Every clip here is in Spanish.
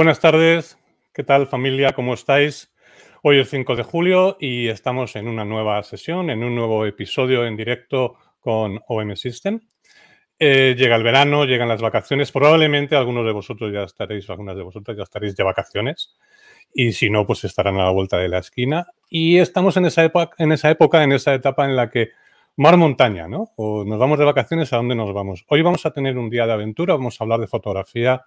Buenas tardes, ¿qué tal familia? ¿Cómo estáis? Hoy es 5 de julio y estamos en una nueva sesión, en un nuevo episodio en directo con OM System. Eh, llega el verano, llegan las vacaciones, probablemente algunos de vosotros ya estaréis, algunas de vosotras ya estaréis de vacaciones y si no, pues estarán a la vuelta de la esquina. Y estamos en esa, época, en esa época, en esa etapa en la que mar montaña, ¿no? O nos vamos de vacaciones, ¿a dónde nos vamos? Hoy vamos a tener un día de aventura, vamos a hablar de fotografía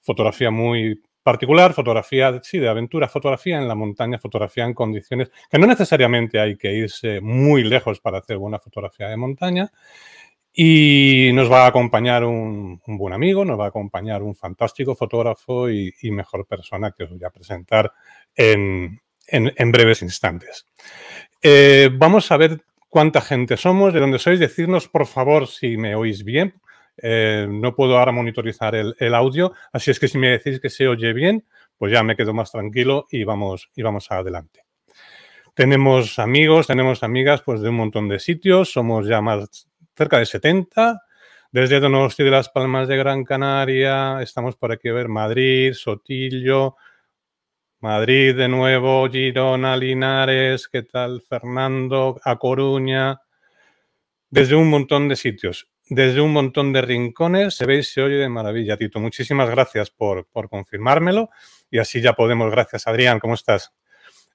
fotografía muy particular, fotografía, sí, de aventura, fotografía en la montaña, fotografía en condiciones que no necesariamente hay que irse muy lejos para hacer buena fotografía de montaña. Y nos va a acompañar un, buen amigo, nos va a acompañar un fantástico fotógrafo y, mejor persona que os voy a presentar en, breves instantes. Eh, vamos a ver cuánta gente somos, de dónde sois, decirnos por favor si me oís bien, eh, no puedo ahora monitorizar el, audio, así es que si me decís que se oye bien, pues ya me quedo más tranquilo y vamos, y vamos adelante. Tenemos amigos, tenemos amigas pues, de un montón de sitios, somos ya más cerca de 70, desde Donosti de las Palmas de Gran Canaria, estamos por aquí a ver Madrid, Sotillo, Madrid de nuevo, Girona, Linares, ¿qué tal? Fernando, A Coruña, desde un montón de sitios desde un montón de rincones se ve y se oye de maravilla, Tito. Muchísimas gracias por, por confirmármelo y así ya podemos. Gracias, Adrián, ¿cómo estás?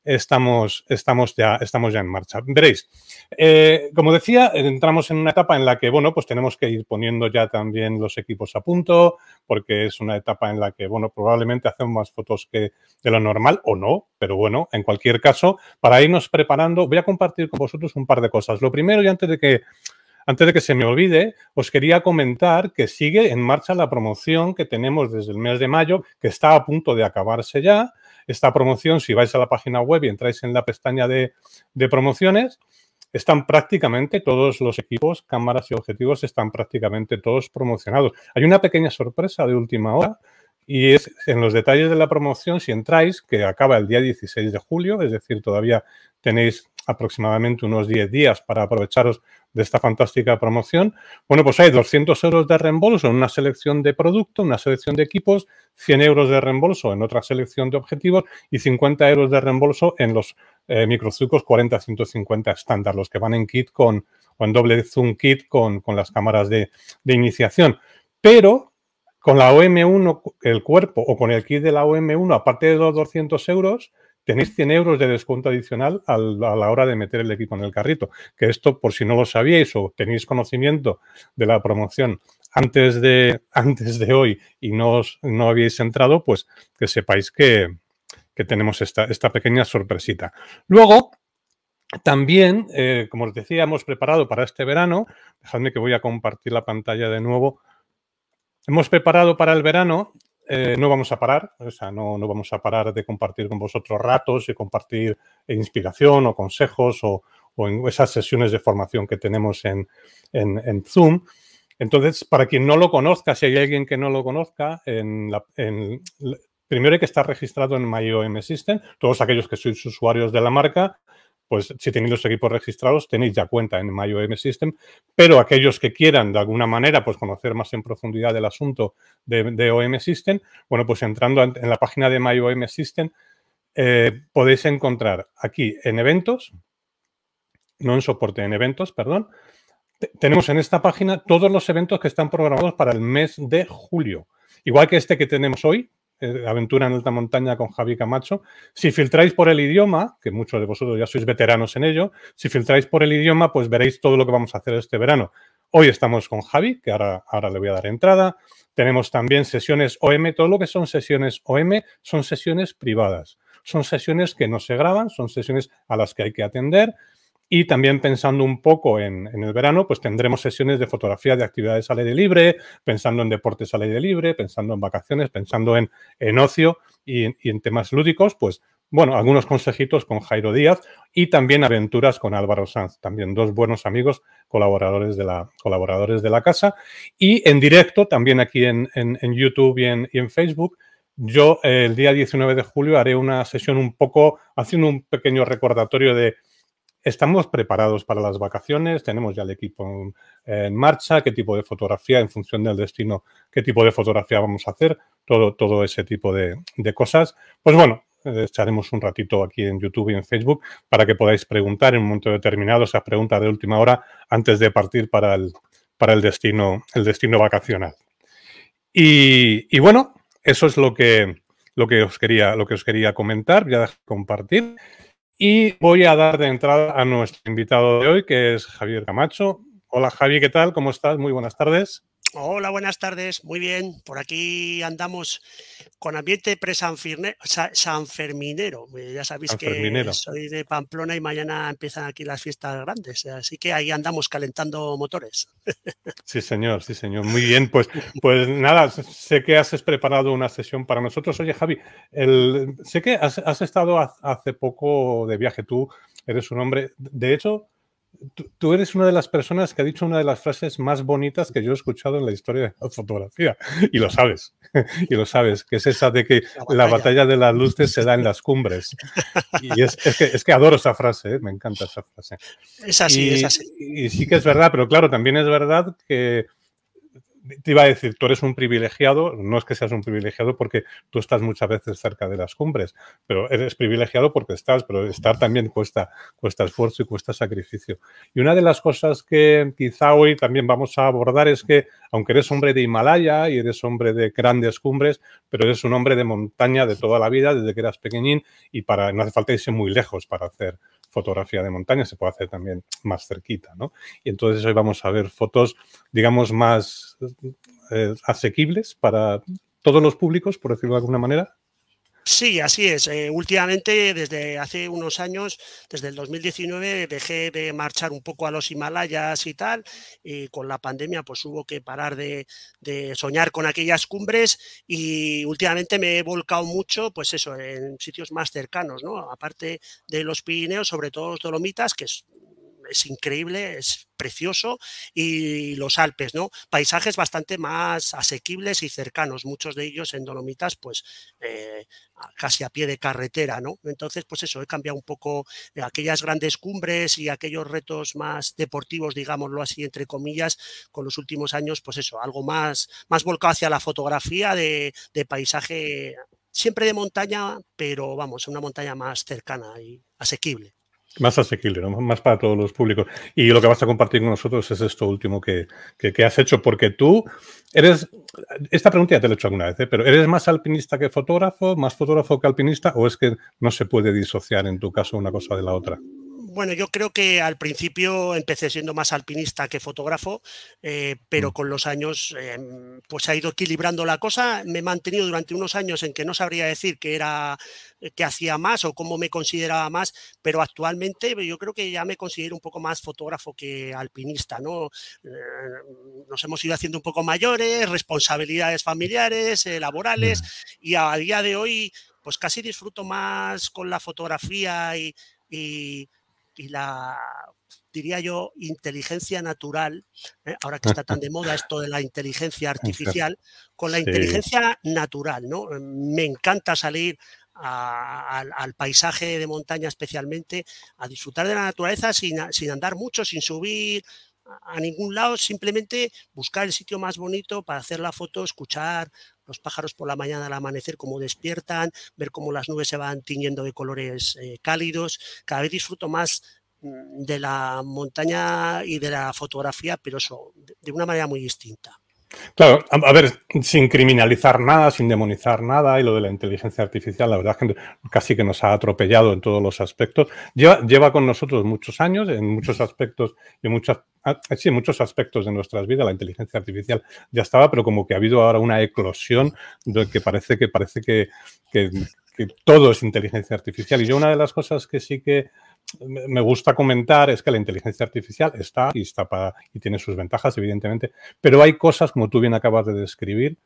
Estamos, estamos, ya, estamos ya en marcha. Veréis, eh, como decía, entramos en una etapa en la que, bueno, pues tenemos que ir poniendo ya también los equipos a punto, porque es una etapa en la que, bueno, probablemente hacemos más fotos que de lo normal o no, pero bueno, en cualquier caso, para irnos preparando, voy a compartir con vosotros un par de cosas. Lo primero, y antes de que antes de que se me olvide, os quería comentar que sigue en marcha la promoción que tenemos desde el mes de mayo, que está a punto de acabarse ya. Esta promoción, si vais a la página web y entráis en la pestaña de, promociones, están prácticamente todos los equipos, cámaras y objetivos, están prácticamente todos promocionados. Hay una pequeña sorpresa de última hora y es en los detalles de la promoción, si entráis, que acaba el día 16 de julio, es decir, todavía tenéis aproximadamente unos 10 días para aprovecharos de esta fantástica promoción. Bueno, pues hay 200 euros de reembolso en una selección de producto, una selección de equipos, 100 euros de reembolso en otra selección de objetivos y 50 euros de reembolso en los eh, microzucos 40-150 estándar, los que van en kit con, o en doble zoom kit con, las cámaras de, de iniciación. Pero con la OM1, el cuerpo o con el kit de la OM1, aparte de los 200 euros, tenéis 100 euros de descuento adicional a la hora de meter el equipo en el carrito. Que esto, por si no lo sabíais o tenéis conocimiento de la promoción antes de, antes de hoy y no, os, no habéis entrado, pues que sepáis que, que tenemos esta, esta pequeña sorpresita. Luego, también, eh, como os decía, hemos preparado para este verano, dejadme que voy a compartir la pantalla de nuevo, hemos preparado para el verano eh, no vamos a parar, o sea, no, no, vamos a parar de compartir con vosotros ratos y compartir inspiración o consejos o, en esas sesiones de formación que tenemos en, Zoom. Entonces, para quien no lo conozca, si hay alguien que no lo conozca, en primero hay que estar registrado en MyOM System, todos aquellos que sois usuarios de la marca, pues si tenéis los equipos registrados tenéis ya cuenta en MyOM System, pero aquellos que quieran de alguna manera pues conocer más en profundidad el asunto de, de OM System, bueno, pues entrando en la página de MyOM System eh, podéis encontrar aquí en eventos, no en soporte, en eventos, perdón, tenemos en esta página todos los eventos que están programados para el mes de julio. Igual que este que tenemos hoy, eh, Aventura en Alta Montaña con Javi Camacho. Si filtráis por el idioma, que muchos de vosotros ya sois veteranos en ello, si filtráis por el idioma, pues veréis todo lo que vamos a hacer este verano. Hoy estamos con Javi, que ahora, ahora le voy a dar entrada. Tenemos también sesiones OM. Todo lo que son sesiones OM son sesiones privadas. Son sesiones que no se graban, son sesiones a las que hay que atender, y también pensando un poco en, en, el verano, pues tendremos sesiones de fotografía de actividades al aire libre, pensando en deportes al aire libre, pensando en vacaciones, pensando en, en ocio y, en temas lúdicos, pues bueno, algunos consejitos con Jairo Díaz y también aventuras con Álvaro Sanz, también dos buenos amigos colaboradores de la, colaboradores de la casa. Y en directo, también aquí en, en, YouTube y en, Facebook, yo eh, el día 19 de julio haré una sesión un poco, haciendo un pequeño recordatorio de Estamos preparados para las vacaciones, tenemos ya el equipo en, marcha, qué tipo de fotografía, en función del destino, qué tipo de fotografía vamos a hacer, todo, todo ese tipo de, cosas. Pues bueno, eh, echaremos un ratito aquí en YouTube y en Facebook para que podáis preguntar en un momento determinado esas preguntas de última hora antes de partir para el, para el, destino, el destino vacacional. Y, bueno, eso es lo que, lo, que os quería, lo que os quería comentar, voy a compartir. Y voy a dar de entrada a nuestro invitado de hoy, que es Javier Camacho. Hola Javier, ¿qué tal? ¿Cómo estás? Muy buenas tardes. Hola, buenas tardes. Muy bien, por aquí andamos con ambiente pre-sanferminero. Eh, ya sabéis que soy de Pamplona y mañana empiezan aquí las fiestas grandes, eh, así que ahí andamos calentando motores. Sí, señor, sí, señor. Muy bien, pues, pues nada, sé que has preparado una sesión para nosotros. Oye, Javi, el, sé que has, has estado hace poco de viaje tú, eres un hombre, de hecho tú, eres una de las personas que ha dicho una de las frases más bonitas que yo he escuchado en la historia de la fotografía. Y lo sabes, y lo sabes, que es esa de que la batalla, de las luces se da en las cumbres. Y es, que, adoro esa frase, ¿eh? me encanta esa frase. Es así, es así. Y sí que es verdad, pero claro, también es verdad que te iba a decir, tú eres un privilegiado, no es que seas un privilegiado porque tú estás muchas veces cerca de las cumbres, pero eres privilegiado porque estás, pero estar también cuesta, cuesta esfuerzo y cuesta sacrificio. Y una de las cosas que quizá hoy también vamos a abordar es que, aunque eres hombre de Himalaya y eres hombre de grandes cumbres, pero eres un hombre de montaña de toda la vida, desde que eras pequeñín, y para, no hace falta irse muy lejos para hacer fotografía de montaña, se puede hacer también más cerquita, ¿no? Y entonces hoy vamos a ver fotos, digamos, más eh, asequibles para todos los públicos, por decirlo de alguna manera, Sí, así es. Eh, últimamente, desde hace unos años, desde el 2019, dejé de marchar un poco a los Himalayas y tal, y con la pandemia pues hubo que parar de, de soñar con aquellas cumbres y últimamente me he volcado mucho, pues eso, en sitios más cercanos, ¿no? Aparte de los Pirineos, sobre todo los Dolomitas, que es es increíble, es precioso, y los Alpes, ¿no? Paisajes bastante más asequibles y cercanos, muchos de ellos en Dolomitas, pues eh, casi a pie de carretera, ¿no? Entonces, pues eso, he cambiado un poco aquellas grandes cumbres y aquellos retos más deportivos, digámoslo así, entre comillas, con los últimos años, pues eso, algo más, más volcado hacia la fotografía de, de paisaje, siempre de montaña, pero vamos, una montaña más cercana y asequible. Más asequible, más para todos los públicos. Y lo que vas a compartir con nosotros es esto último que, has hecho, porque tú eres, esta pregunta ya te la he hecho alguna vez, ¿eh? pero ¿eres más alpinista que fotógrafo, más fotógrafo que alpinista, o es que no se puede disociar en tu caso una cosa de la otra? bueno, yo creo que al principio empecé siendo más alpinista que fotógrafo, eh, pero mm. con los años em, se pues, ha ido equilibrando la cosa. Me he mantenido durante unos años en que no sabría decir qué era eh, que hacía más o cómo me consideraba más, pero actualmente yo creo que ya me considero un poco más fotógrafo que alpinista, ¿no? Eh, nos hemos ido haciendo un poco mayores, responsabilidades familiares, laborales, y a día de hoy pues casi disfruto más con la fotografía y y la diría yo, inteligencia natural, ¿eh? ahora que está tan de moda esto de la inteligencia ah, artificial, con la inteligencia natural, ¿no? Me encanta salir al, paisaje de montaña especialmente, a disfrutar de la naturaleza sin, sin andar mucho, sin subir a ningún lado, simplemente buscar el sitio más bonito para hacer la foto, escuchar los pájaros por la mañana al amanecer cómo despiertan, ver cómo las nubes se van tiñendo de colores eh, cálidos. Cada vez disfruto más mm, de la montaña y de la fotografía, pero eso de una manera muy distinta. Claro, a, ver, sin criminalizar nada, sin demonizar nada, y lo de la inteligencia artificial, la verdad casi que nos ha atropellado en todos los aspectos. Lleva, lleva con nosotros muchos años, en muchos aspectos, y muchas, ah, sí, muchos aspectos de nuestras vidas, la inteligencia artificial ya estaba, pero como que ha habido ahora una eclosión de que parece que parece que todo es inteligencia artificial. Y yo una de las cosas que sí que me gusta comentar es que la inteligencia artificial está y, está para, y tiene sus ventajas, evidentemente, pero hay cosas, como tú bien acabas de describir,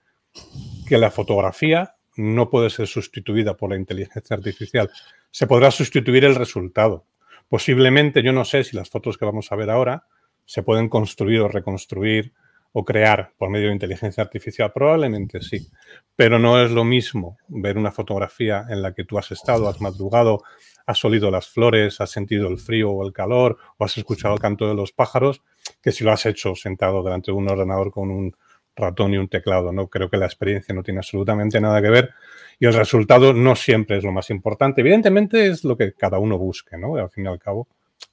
que la fotografía no puede ser sustituida por la inteligencia artificial. Se podrá sustituir el resultado. Posiblemente, yo no sé si las fotos que vamos a ver ahora se pueden construir o reconstruir o crear por medio de inteligencia artificial? Probablemente sí, pero no es lo mismo ver una fotografía en la que tú has estado, has madrugado, has olido las flores, has sentido el frío o el calor, o has escuchado el canto de los pájaros, que si lo has hecho sentado delante de un ordenador con un ratón y un teclado. No creo que la experiencia no tiene absolutamente nada que ver y el resultado no siempre es lo más importante. Evidentemente es lo que cada uno busque, ¿no? Al fin y al cabo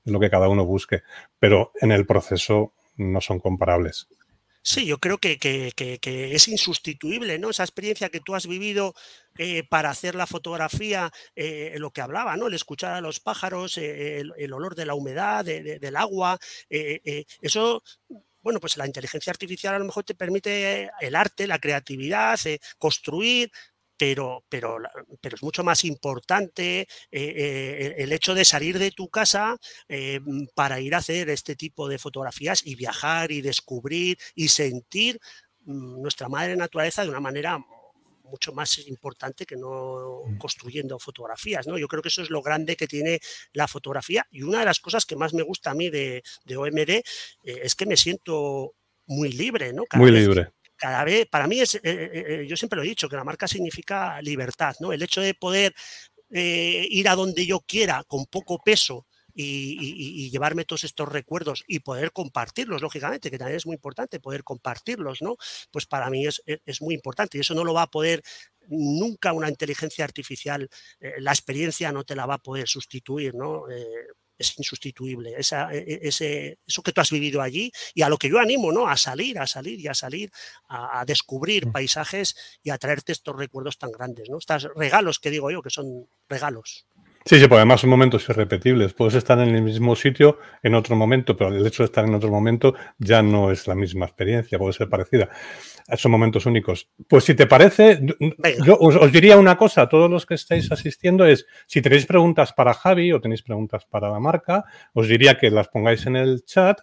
es lo que cada uno busque, pero en el proceso no son comparables. Sí, yo creo que, es insustituible, ¿no? Esa experiencia que tú has vivido eh, para hacer la fotografía, eh, lo que hablaba, ¿no? El escuchar a los pájaros, eh, el, olor de la humedad, del agua, eso bueno, pues la inteligencia artificial a lo mejor te permite el arte, la creatividad, construir, pero, pero, pero es mucho más importante eh, eh, el hecho de salir de tu casa eh, para ir a hacer este tipo de fotografías y viajar y descubrir y sentir mm, nuestra madre naturaleza de una manera mucho más importante que no mm. construyendo fotografías, ¿no? Yo creo que eso es lo grande que tiene la fotografía y una de las cosas que más me gusta a mí de, OMD es que me siento muy libre, ¿no? muy libre cada vez, para mí, es, eh, eh, eh, yo siempre lo he dicho, que la marca significa libertad, ¿no? El hecho de poder eh, ir a donde yo quiera con poco peso y, llevarme todos estos recuerdos y poder compartirlos, lógicamente, que también es muy importante poder compartirlos, ¿no? Pues para mí es, e, es muy importante y eso no lo va a poder nunca una inteligencia artificial, la experiencia no te la va a poder sustituir, ¿no? es insustituible. E, e, ese, eso que tú has vivido allí y a lo que yo animo, ¿no? A salir, a salir y a salir, a, a descubrir mm. paisajes y a traerte estos recuerdos tan grandes, ¿no? Estos regalos que digo yo, que son regalos. Sí, sí, porque además son momentos irrepetibles. Puedes estar en el mismo sitio en otro momento, pero el hecho de estar en otro momento ya no es la misma experiencia, puede ser parecida. Son momentos únicos. Pues si te parece, yo os, diría una cosa a todos los que estáis asistiendo es, si tenéis preguntas para Javi o tenéis preguntas para la marca, os diría que las pongáis en el chat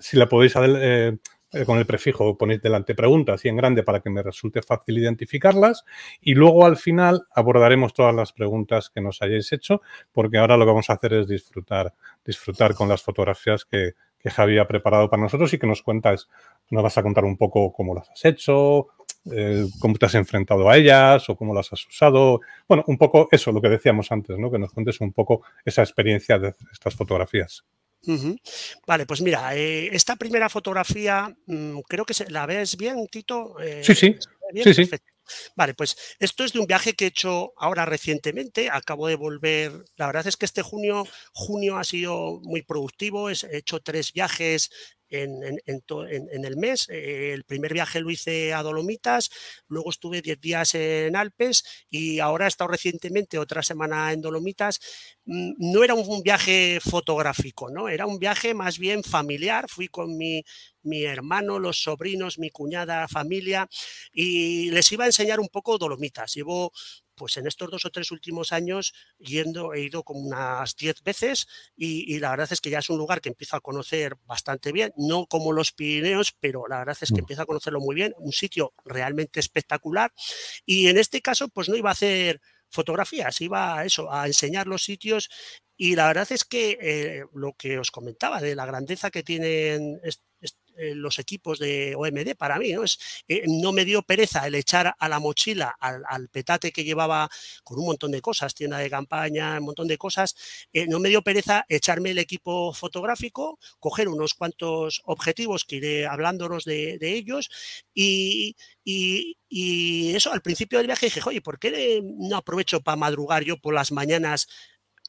si la podéis eh, eh, con el prefijo ponéis delante preguntas y en grande para que me resulte fácil identificarlas. Y luego al final abordaremos todas las preguntas que nos hayáis hecho, porque ahora lo que vamos a hacer es disfrutar, disfrutar con las fotografías que, que Javi ha preparado para nosotros y que nos cuentas, nos vas a contar un poco cómo las has hecho, eh, cómo te has enfrentado a ellas o cómo las has usado. Bueno, un poco eso, lo que decíamos antes, ¿no? Que nos cuentes un poco esa experiencia de estas fotografías. Vale, pues mira, eh, esta primera fotografía, mm, creo que la ves bien, Tito. sí, eh, sí. Vale, pues esto es de un viaje que he hecho ahora recientemente. Acabo de volver. La verdad es que este junio, junio ha sido muy productivo. He hecho tres viajes en, en, el mes. Eh, el primer viaje lo hice a Dolomitas, luego estuve 10 días en Alpes y ahora he estado recientemente otra semana en Dolomitas. Mm, no era un, viaje fotográfico, ¿no? Era un viaje más bien familiar. Fui con mi mi hermano, los sobrinos, mi cuñada, familia, y les iba a enseñar un poco Dolomitas. Llevo pues en estos dos o tres últimos años yendo, he ido como unas diez veces y, la verdad es que ya es un lugar que empiezo a conocer bastante bien, no como los Pirineos, pero la verdad es que mm. empiezo a conocerlo muy bien, un sitio realmente espectacular y en este caso pues no iba a hacer fotografías, iba a eso, a enseñar los sitios y la verdad es que eh, lo que os comentaba de la grandeza que tienen eh, los equipos de OMD para mí. ¿no? Es, eh, no me dio pereza el echar a la mochila al, petate que llevaba con un montón de cosas, tienda de campaña, un montón de cosas. Eh, no me dio pereza echarme el equipo fotográfico, coger unos cuantos objetivos que iré hablándonos de, ellos y, y eso al principio del viaje dije, oye, ¿por qué no aprovecho para madrugar yo por las mañanas?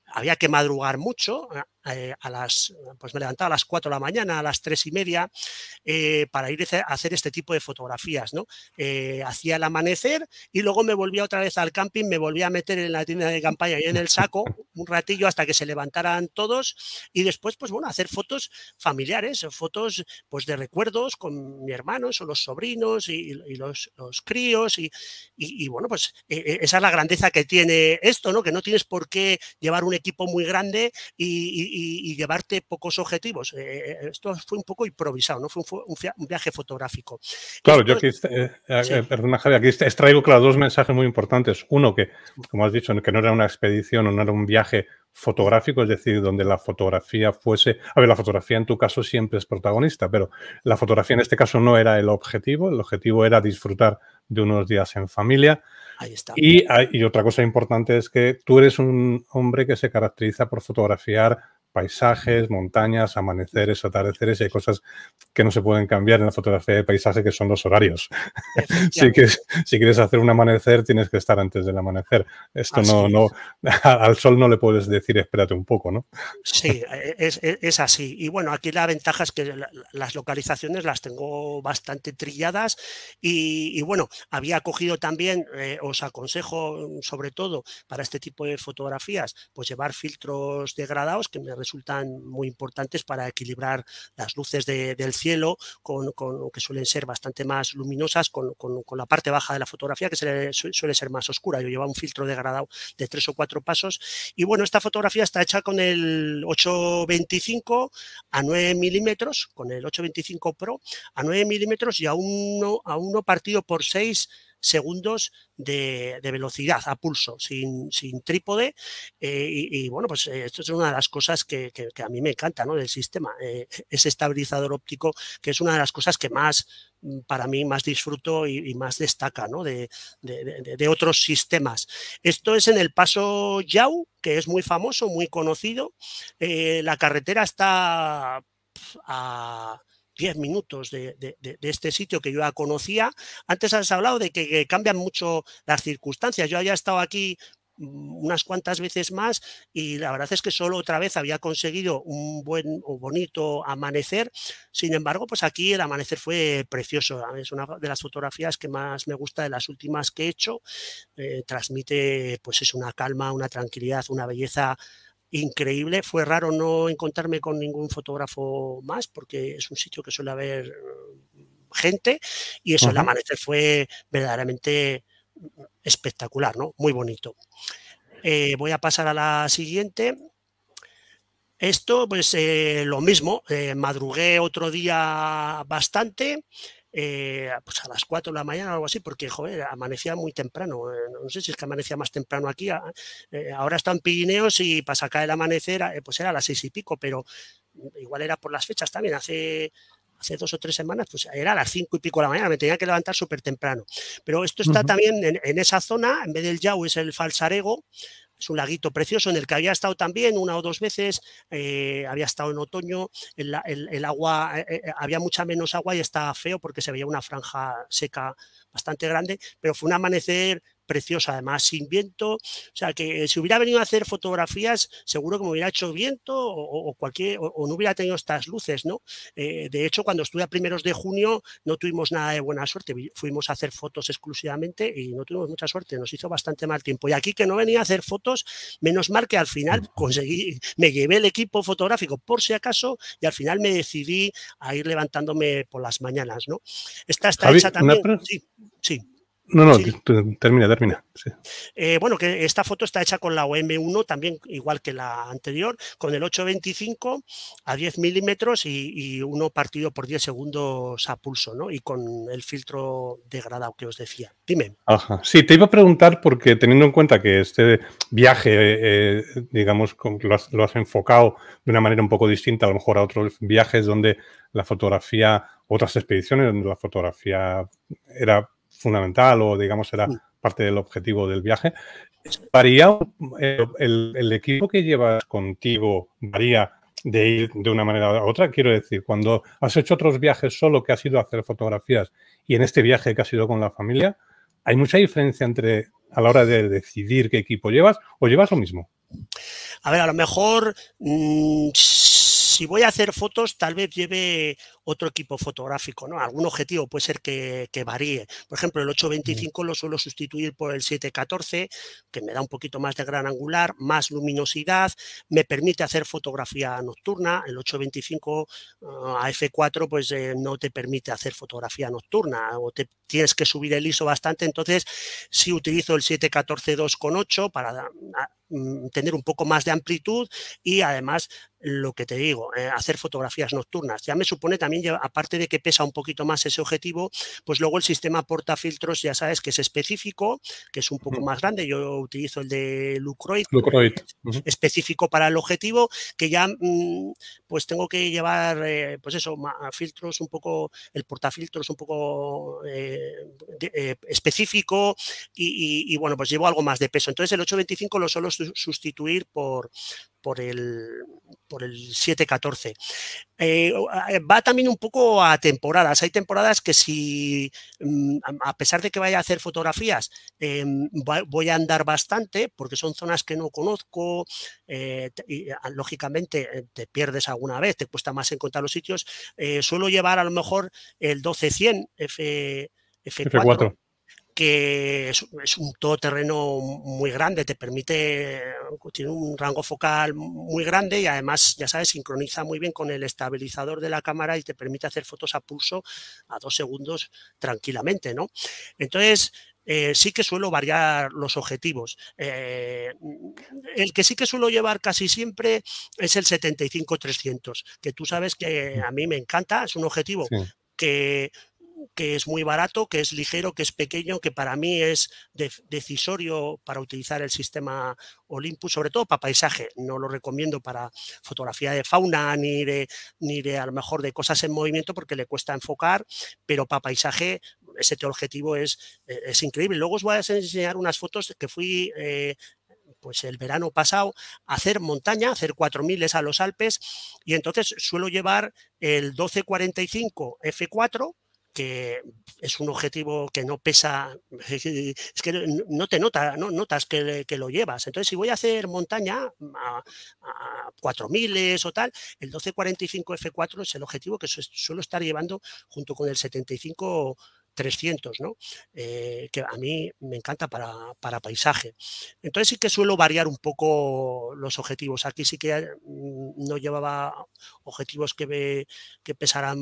había que madrugar mucho, ah, eh, a las, pues me levantaba a las 4 de la mañana, a las 3 y media, eh, para ir a hacer este tipo de fotografías, ¿no? Eh, hacía el amanecer y luego me volvía otra vez al camping, me volvía a meter en la tienda de campaña y en el saco un ratillo hasta que se levantaran todos y después, pues bueno, hacer fotos familiares, fotos pues de recuerdos con mi hermano o los sobrinos y, los, críos y, y bueno, pues e, e, esa es la grandeza que tiene esto, ¿no? Que no tienes por qué llevar un equipo muy grande y y, llevarte pocos objetivos. Eh, eh, eh, esto fue un poco improvisado, no fue un, viaje fotográfico. Claro, yo aquí, este, perdona, Javier, aquí este, extraigo claro, dos mensajes muy importantes. Uno, que, como has dicho, que no era una expedición o no era un viaje fotográfico, es decir, donde la fotografía fuese, a ver, la fotografía en tu caso siempre es protagonista, pero la fotografía en este caso no era el objetivo, el objetivo era disfrutar de unos días en familia. Ahí está. Y, y otra cosa importante es que tú eres un hombre que se caracteriza por fotografiar paisajes, montañas, amaneceres, atardeceres, y hay cosas que no se pueden cambiar en la fotografía de paisaje, que son los horarios. si, quieres, hacer un amanecer, tienes que estar antes del amanecer. Esto no, al sol no le puedes decir espérate un poco, ¿no? Sí, eh, es, así. Y bueno, aquí la ventaja es que las localizaciones las tengo bastante trilladas y, bueno, había cogido también, eh, os aconsejo sobre todo para este tipo de fotografías, pues llevar filtros degradados que me resultan muy importantes para equilibrar las luces del cielo, con, con, que suelen ser bastante más luminosas, con, la parte baja de la fotografía que se suele ser más oscura. Yo lleva un filtro degradado de tres o cuatro pasos. Y bueno, esta fotografía está hecha con el 825 a 9 milímetros, con el 825 Pro a 9 milímetros y a uno, a uno partido por 6 segundos de, velocidad a pulso, sin, trípode. Eh, y, bueno, pues eh, esto es una de las cosas que, a mí me encanta ¿no? del sistema. Eh, ese estabilizador óptico, que es una de las cosas que más, mm, para mí, más disfruto y, más destaca ¿no? de, de, otros sistemas. Esto es en el paso Yau, que es muy famoso, muy conocido. la carretera está a 10 minutos de, este sitio que yo ya conocía. Antes has hablado de que, cambian mucho las circunstancias. Yo había estado aquí mm, unas cuantas veces más y la verdad es que solo otra vez había conseguido un buen o bonito amanecer. Sin embargo, pues aquí el amanecer fue precioso. Es una de las fotografías que más me gusta de las últimas que he hecho. Eh, transmite, pues es una calma, una tranquilidad, una belleza increíble. Fue raro no encontrarme con ningún fotógrafo más, porque es un sitio que suele haber eh, gente, y eso, el amanecer fue verdaderamente mm, espectacular, ¿no? Muy bonito. Eh, voy a pasar a la siguiente. Esto, pues eh, lo mismo, madrugué otro día bastante eh, pues a las 4 de la mañana o algo así, porque, joder, amanecía muy temprano. Eh, no sé si es que amanecía más temprano aquí. Ah, eh, ahora están en Pirineos y para sacar el amanecer, pues era a las seis y pico, pero igual era por las fechas también. Hace hace dos o tres semanas, pues era a las cinco y pico de la mañana, me tenía que levantar súper temprano. Pero esto está también en, esa zona, en vez del Yau es el falsarego, es un laguito precioso en el que había estado también una o dos veces, eh, había estado en otoño, el, agua, eh, eh, había mucha menos agua y estaba feo porque se veía una franja seca bastante grande, pero fue un amanecer preciosa, además sin viento. O sea, que eh, si hubiera venido a hacer fotografías, seguro que me hubiera hecho viento o, cualquier, o, no hubiera tenido estas luces, ¿no? Eh, de hecho, cuando estuve a primeros de junio no tuvimos nada de buena suerte, fuimos a hacer fotos exclusivamente y no tuvimos mucha suerte, nos hizo bastante mal tiempo. Y aquí que no venía a hacer fotos, menos mal que al final mm. conseguí, me llevé el equipo fotográfico por si acaso y al final me decidí a ir levantándome por las mañanas, ¿no? Esta está hecha también. Sí, sí. No, no, termina, termina. Eh, bueno, que esta foto está hecha con la OM1 también, igual que la anterior, con el 825 a 10 milímetros y, uno partido por 10 segundos a pulso, ¿no? Y con el filtro degradado que os decía. Dime. Ajá. Sí, te iba a preguntar porque teniendo en cuenta que este viaje, eh, eh, digamos, lo has enfocado de una manera un poco distinta a lo mejor a otros viajes donde la fotografía, otras expediciones donde la fotografía era fundamental o digamos era parte del objetivo del viaje. ¿Varía el, equipo que llevas contigo? ¿Varía de ir de una manera a otra? Quiero decir, cuando has hecho otros viajes solo que has ido a hacer fotografías y en este viaje que has ido con la familia, ¿hay mucha diferencia entre a la hora de decidir qué equipo llevas o llevas lo mismo? A ver, a lo mejor mm, si voy a hacer fotos, tal vez lleve otro equipo fotográfico, ¿no? Algún objetivo puede ser que, varíe. Por ejemplo, el 825 lo suelo sustituir por el 714, que me da un poquito más de gran angular, más luminosidad, me permite hacer fotografía nocturna. El 825 ah, a F4 pues eh, no te permite hacer fotografía nocturna o te tienes que subir el ISO bastante. Entonces, si utilizo el 714 2.8 para ah, mm, tener un poco más de amplitud y además lo que te digo, eh, hacer fotografías nocturnas. Ya me supone también aparte de que pesa un poquito más ese objetivo, pues luego el sistema porta filtros, ya sabes que es específico, que es un poco más grande. Yo utilizo el de Lucroid, específico para el objetivo, que ya mm, pues tengo que llevar, eh, pues eso, filtros un poco, el portafiltros un poco eh, eh, específico y, y, bueno, pues llevo algo más de peso. Entonces el 825 lo suelo sustituir por, por el, por 7 eh, eh, va también un poco a temporadas. Hay temporadas que si, mm, a pesar de que vaya a hacer fotografías, em, voy a andar bastante porque son zonas que no conozco. Eh, y, ah, lógicamente te pierdes alguna vez, te cuesta más encontrar los sitios. suelo llevar a lo mejor el 12100 F, F4 que es, un todoterreno muy grande, te permite, tiene un rango focal muy grande y además, ya sabes, sincroniza muy bien con el estabilizador de la cámara y te permite hacer fotos a pulso a dos segundos tranquilamente, ¿no? Entonces, eh, sí que suelo variar los objetivos. Eh, el que sí que suelo llevar casi siempre es el 75-300, que tú sabes que a mí me encanta, es un objetivo que que es muy barato, que es ligero, que es pequeño, que para mí es decisorio para utilizar el sistema Olympus, sobre todo para paisaje. No lo recomiendo para fotografía de fauna ni de, ni de a lo mejor de cosas en movimiento porque le cuesta enfocar, pero para paisaje ese objetivo eh, es, increíble. Luego os voy a enseñar unas fotos que fui eh, pues el verano pasado hacer montaña, hacer 4000 a los Alpes y entonces suelo llevar el 1245 F4 que es un objetivo que no pesa, es que no te nota, no notas que, lo llevas. Entonces, si voy a hacer montaña a, 4000 o tal, el 1245 F4 es el objetivo que suelo estar llevando junto con el 75 300, ¿no? Eh, que a mí me encanta para, paisaje. Entonces sí que suelo variar un poco los objetivos. Aquí sí que mm, no llevaba objetivos que, que pesaran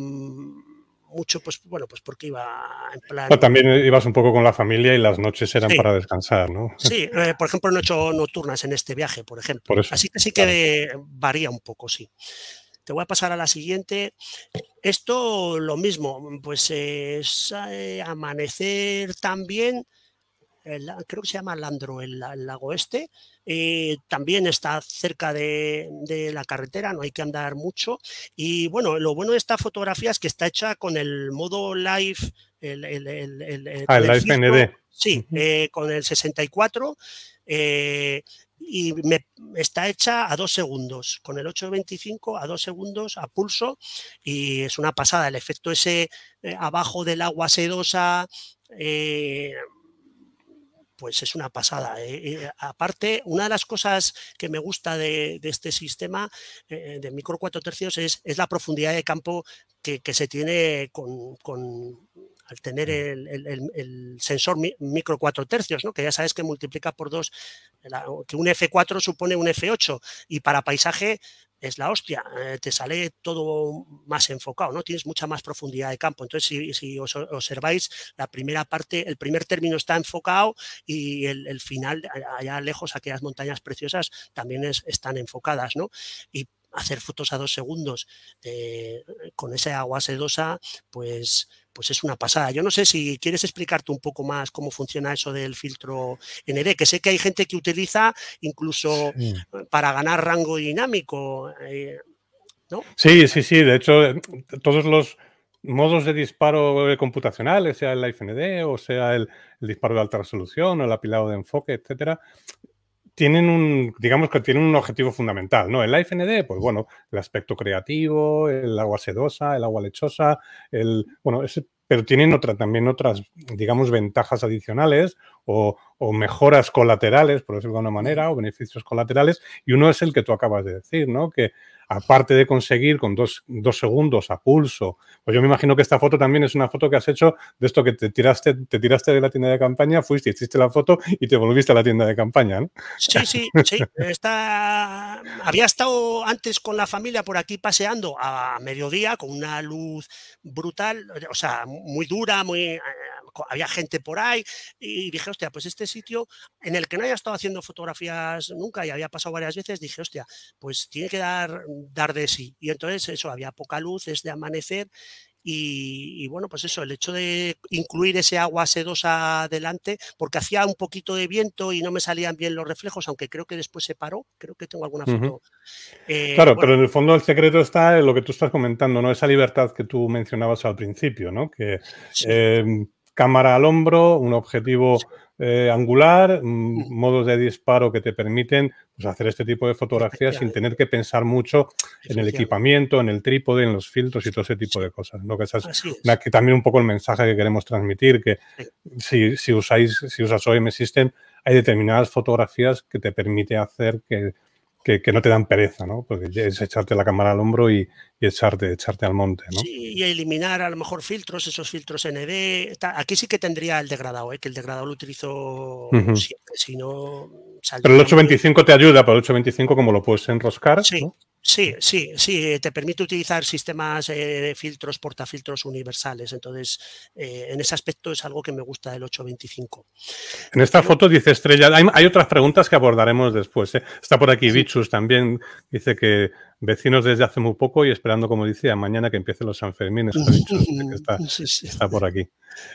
mucho, pues bueno, pues porque iba en plan. también ibas un poco con la familia y las noches eran para descansar, ¿no? Sí, eh, por ejemplo, no he hecho nocturnas en este viaje, por ejemplo. Así que sí que varía un poco, sí. Te voy a pasar a la siguiente. Esto lo mismo, pues es eh, amanecer también creo que se llama Landro, el, lago este. Eh, también está cerca de, la carretera, no hay que andar mucho. Y bueno, lo bueno de esta fotografía es que está hecha con el modo live. El, el ah, live Sí, eh, con el 64. Eh, y me, está hecha a dos segundos, con el 8.25 a dos segundos a pulso y es una pasada. El efecto ese abajo del agua sedosa, eh, pues es una pasada. Eh, eh, aparte, una de las cosas que me gusta de, este sistema eh, de micro 4 tercios es, la profundidad de campo que, se tiene con, al tener mm. el, sensor micro 4 tercios, ¿no? que ya sabes que multiplica por dos, que un F4 supone un F8 y para paisaje es la hostia, eh, te sale todo más enfocado, ¿no? Tienes mucha más profundidad de campo. Entonces, si, os observáis, la primera parte, el primer término está enfocado y el, final, allá lejos, aquellas montañas preciosas también están enfocadas, ¿no? Y hacer fotos a dos segundos con esa agua sedosa, pues pues es una pasada. Yo no sé si quieres explicarte un poco más cómo funciona eso del filtro ND, que sé que hay gente que utiliza incluso eh, para ganar rango dinámico. Eh, ¿no? Sí, sí, sí. De hecho, eh, todos los modos de disparo computacionales, sea el ifnd o sea el, disparo de alta resolución o el apilado de enfoque, etcétera, tienen un, digamos que tienen un objetivo fundamental, ¿no? El IFND, pues bueno, el aspecto creativo, el agua sedosa, el agua lechosa, el, bueno, ese, pero tienen otra, también otras, digamos, ventajas adicionales o, mejoras colaterales, por decirlo de alguna manera, o beneficios colaterales, y uno es el que tú acabas de decir, ¿no? Que aparte de conseguir con dos, segundos a pulso, pues yo me imagino que esta foto también es una foto que has hecho de esto que te tiraste, te tiraste de la tienda de campaña, fuiste, hiciste la foto y te volviste a la tienda de campaña, ¿no? Sí, sí, sí. Está... Había estado antes con la familia por aquí paseando a mediodía con una luz brutal, o sea, muy dura, muy había gente por ahí y dije, hostia, pues este sitio en el que no haya estado haciendo fotografías nunca y había pasado varias veces, dije, hostia, pues tiene que dar, dar de sí. Y entonces eso, había poca luz, es de amanecer y, bueno, pues eso, el hecho de incluir ese agua sedosa adelante, porque hacía un poquito de viento y no me salían bien los reflejos, aunque creo que después se paró, creo que tengo alguna foto. Eh, claro, pero en el fondo el secreto está en lo que tú estás comentando, ¿no? Esa libertad que tú mencionabas al principio, ¿no? Que em, cámara al hombro, un objetivo eh, angular, mm, modos de disparo que te permiten pues, hacer este tipo de fotografías sin tener que pensar mucho en el equipamiento, en el trípode, en los filtros y todo ese tipo de cosas. Que que también un poco el mensaje que queremos transmitir, que si, usáis, si usas OM System, hay determinadas fotografías que te permite hacer que, que no te dan pereza, ¿no? Porque es echarte la cámara al hombro y, y echarte, echarte al monte. ¿no? Sí, y eliminar a lo mejor filtros, esos filtros ND. Aquí sí que tendría el degradado, ¿eh? que el degradado lo utilizo siempre, si no... Pero el 825 te ayuda, pero el 825 como lo puedes enroscar. Sí. Sí, sí, sí, eh, te permite utilizar sistemas, eh, de filtros, portafiltros universales. Entonces, en ese aspecto es algo que me gusta del 825. En esta foto dice Estrella, hay, otras preguntas que abordaremos después. Está por aquí sí. también, dice que vecinos desde hace muy poco y esperando, como decía, mañana que empiecen los Sanfermines. Fermín, está, está por aquí.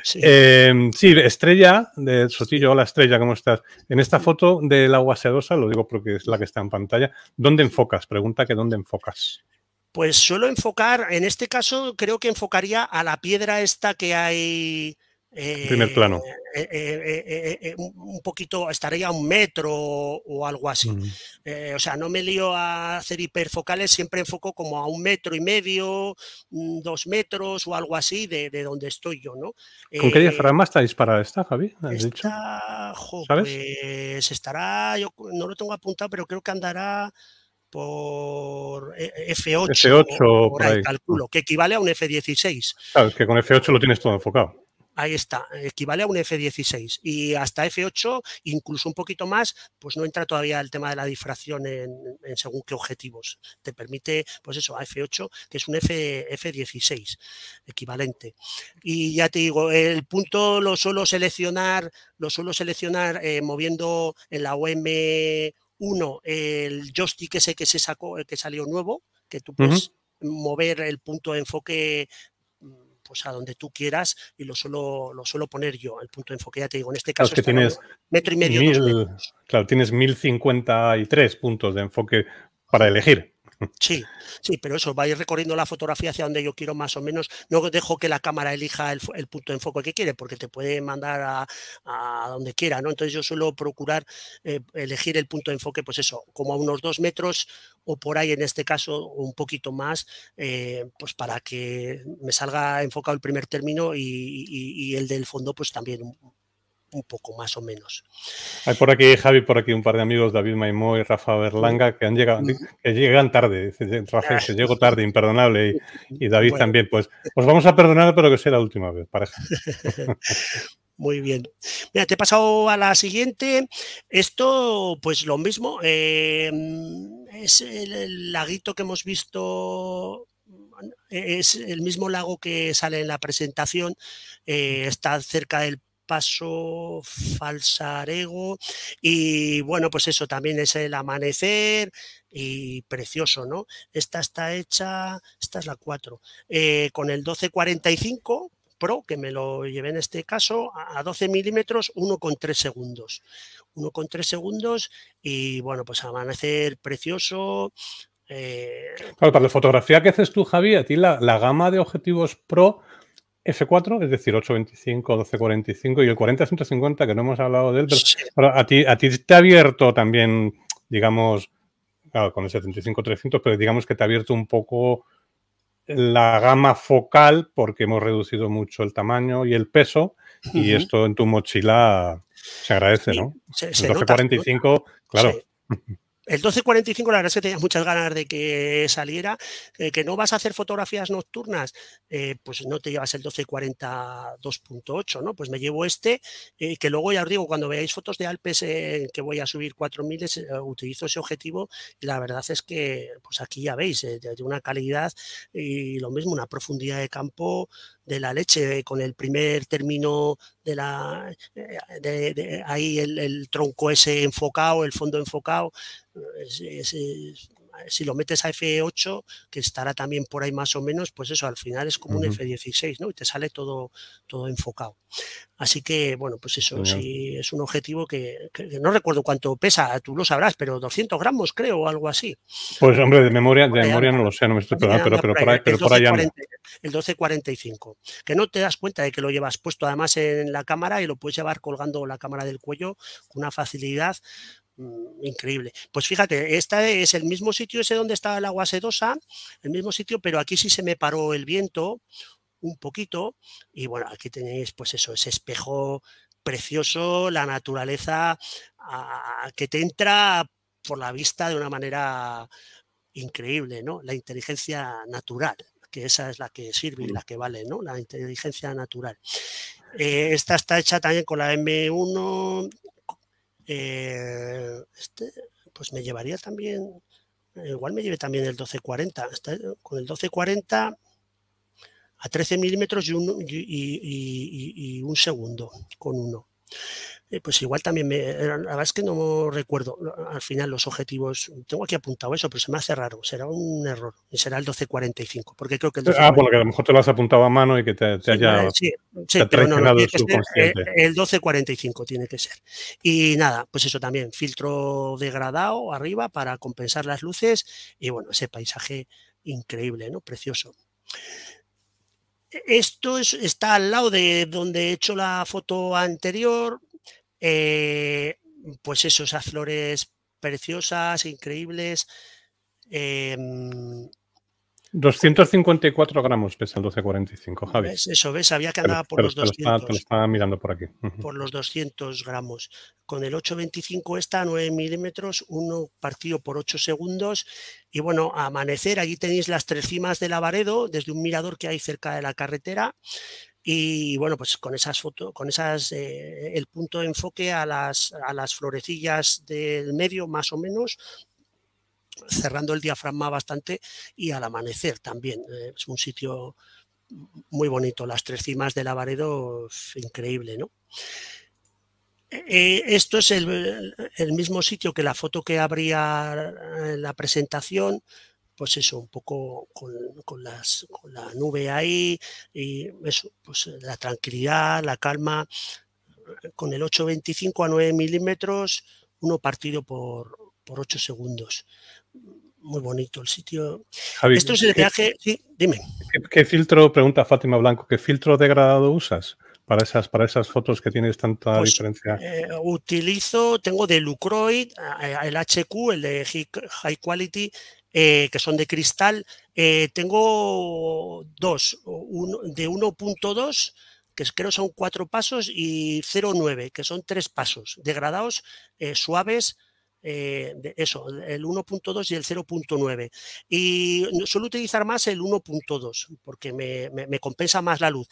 Sí. Eh, sí. Estrella de Sotillo. Hola, Estrella, ¿cómo estás? En esta foto del agua sedosa, lo digo porque es la que está en pantalla, ¿dónde enfocas? Pregunta que ¿dónde enfocas? Pues suelo enfocar, en este caso creo que enfocaría a la piedra esta que hay primer eh, plano. Eh, eh, un poquito, estaría a un metro o, algo así. o sea, no me lío a hacer hiperfocales, siempre enfoco como a un metro y medio, mm, dos metros o algo así de, donde estoy yo, ¿no? ¿Con qué diafragma está disparada esta, Javi? ¿Sabes? estará, yo no lo tengo apuntado, pero creo que andará por F8, que equivale a un F16. Claro, es que con F8 lo tienes todo enfocado ahí está, equivale a un F16 y hasta F8, incluso un poquito más, pues no entra todavía el tema de la difracción en, según qué objetivos. Te permite, pues eso, a F8, que es un F, F16 equivalente. Y ya te digo, el punto lo suelo seleccionar, lo suelo seleccionar eh, moviendo en la OM 1 el joystick ese que se sacó, que salió nuevo, que tú puedes mover el punto de enfoque o pues, a donde tú quieras y lo suelo, lo suelo poner yo, el punto de enfoque. Ya te digo, en este caso que tienes metro y medio. Mil, claro, tienes 1053 puntos de enfoque para elegir. Sí, sí, pero eso, va a ir recorriendo la fotografía hacia donde yo quiero más o menos. No dejo que la cámara elija el, punto de enfoque que quiere, porque te puede mandar a, donde quiera, ¿no? Entonces yo suelo procurar eh, elegir el punto de enfoque, pues eso, como a unos dos metros o por ahí en este caso un poquito más, eh, pues para que me salga enfocado el primer término y, y el del fondo pues también un poco más o menos. Hay por aquí, Javi, por aquí un par de amigos, David Maimó y Rafa Berlanga, que han llegado, que llegan tarde. Rafa se llego tarde, imperdonable. Y, David también, pues os vamos a perdonar, pero que sea la última vez, pareja. Muy bien. Mira, te he pasado a la siguiente. Esto, pues lo mismo. Eh, es el, laguito que hemos visto es el mismo lago que sale en la presentación, eh, está cerca del Paso, Falsarego y bueno, pues eso también es el amanecer y precioso, ¿no? Esta está hecha, esta es la 4, eh, con el 1245 Pro, que me lo llevé en este caso, a 12 milímetros, 1,3 segundos. 1,3 segundos y bueno, pues amanecer precioso, eh, para la fotografía que haces tú, Javier a ti la, la, gama de objetivos pro F4, es decir, 825, 1245 y el 40 40-150, que no hemos hablado de él, pero, a, ti, a ti te ha abierto también, digamos, con el 75-300, pero digamos que te ha abierto un poco la gama focal porque hemos reducido mucho el tamaño y el peso y esto en tu mochila se agradece, ¿no? Se, el pues 1245, claro. El 12.45 la verdad es que tenías muchas ganas de que saliera, eh, que no vas a hacer fotografías nocturnas, eh, pues no te llevas el 12.40 2.8, ¿no? Pues me llevo este, eh, que luego ya os digo, cuando veáis fotos de Alpes que voy a subir 4.000, utilizo ese objetivo y la verdad es que, pues aquí ya veis, de una calidad y lo mismo, una profundidad de campo de la leche, con el primer término de la de, ahí el, el, tronco ese enfocado, el fondo enfocado, si, lo metes a F8, que estará también por ahí más o menos, pues eso, al final es como un F16, ¿no? Y te sale todo, todo enfocado. Así que, bueno, pues eso sí es un objetivo que, no recuerdo cuánto pesa, tú lo sabrás, pero 200 gramos creo o algo así. Pues hombre, de memoria, de memoria no lo sé, no me estoy perdonando, pero, por ahí, El 1245, que no te das cuenta de que lo llevas puesto además en la cámara y lo puedes llevar colgando la cámara del cuello con una facilidad Mm, increíble. Pues fíjate, esta es el mismo sitio ese donde estaba el agua sedosa, el mismo sitio, pero aquí sí se me paró el viento un poquito y bueno, aquí tenéis pues eso, ese espejo precioso, la naturaleza que te entra por la vista de una manera increíble, ¿no? La inteligencia natural, que esa es la que sirve y la que vale, ¿no? La inteligencia natural. Eh, esta está hecha también con la M1, eh, este, pues me llevaría también, igual me lleve también el 1240. Este, con el 1240 a 13 milímetros y y, y, y un segundo con uno. Eh, pues igual también me. Eh, la verdad es que no recuerdo al final los objetivos. Tengo aquí apuntado eso, pero se me hace raro. Será un error. Será el 1245. Porque creo que el eh, Ah, porque a lo mejor te lo has apuntado a mano y que te, haya. Sí, sí pero no, el 1245 tiene que ser. Y nada, pues eso también. Filtro degradado arriba para compensar las luces. Y bueno, ese paisaje increíble, ¿no? Precioso. E, esto está al lado de donde he hecho la foto anterior, eh, pues eso, esas flores preciosas, increíbles. 254 eh, mm, gramos pesa el 1245, Javi. Eso, ¿ves? había que andar por los 200. te lo estaba mirando por aquí. Por los 200 gramos. Con el 825 está 9 milímetros, uno partido por 8 segundos. Y bueno, a amanecer, allí tenéis las tres cimas de Lavaredo, desde un mirador que hay cerca de la carretera. Y bueno, pues con esas fotos, con esas, eh, el punto de enfoque a las, a las florecillas del medio, más o menos, cerrando el diafragma bastante y al amanecer también. Eh, es un sitio muy bonito, las tres cimas del Lavaredo, increíble, ¿no? Eh, esto es el, el, mismo sitio que la foto que abría la presentación, pues eso, un poco con, las, la nube ahí, y eso, pues eh, la tranquilidad, la calma, con el 8.25 a 9 milímetros, uno partido por, por 8 segundos. Muy bonito el sitio. Esto es el viaje, sí, dime. ¿qué, filtro, pregunta Fátima Blanco, qué filtro degradado usas? para esas, para esas fotos que tienes tanta pues, diferencia? Eh, utilizo, tengo de Lucroid, eh, el HQ, el de High Quality, eh, que son de cristal. Eh, tengo dos, de 1.2, que creo son cuatro pasos, y 0.9, que son tres pasos, degradados, eh, suaves. eso, el 1.2 y el 0.9. Y suelo utilizar más el 1.2 porque me, compensa más la luz.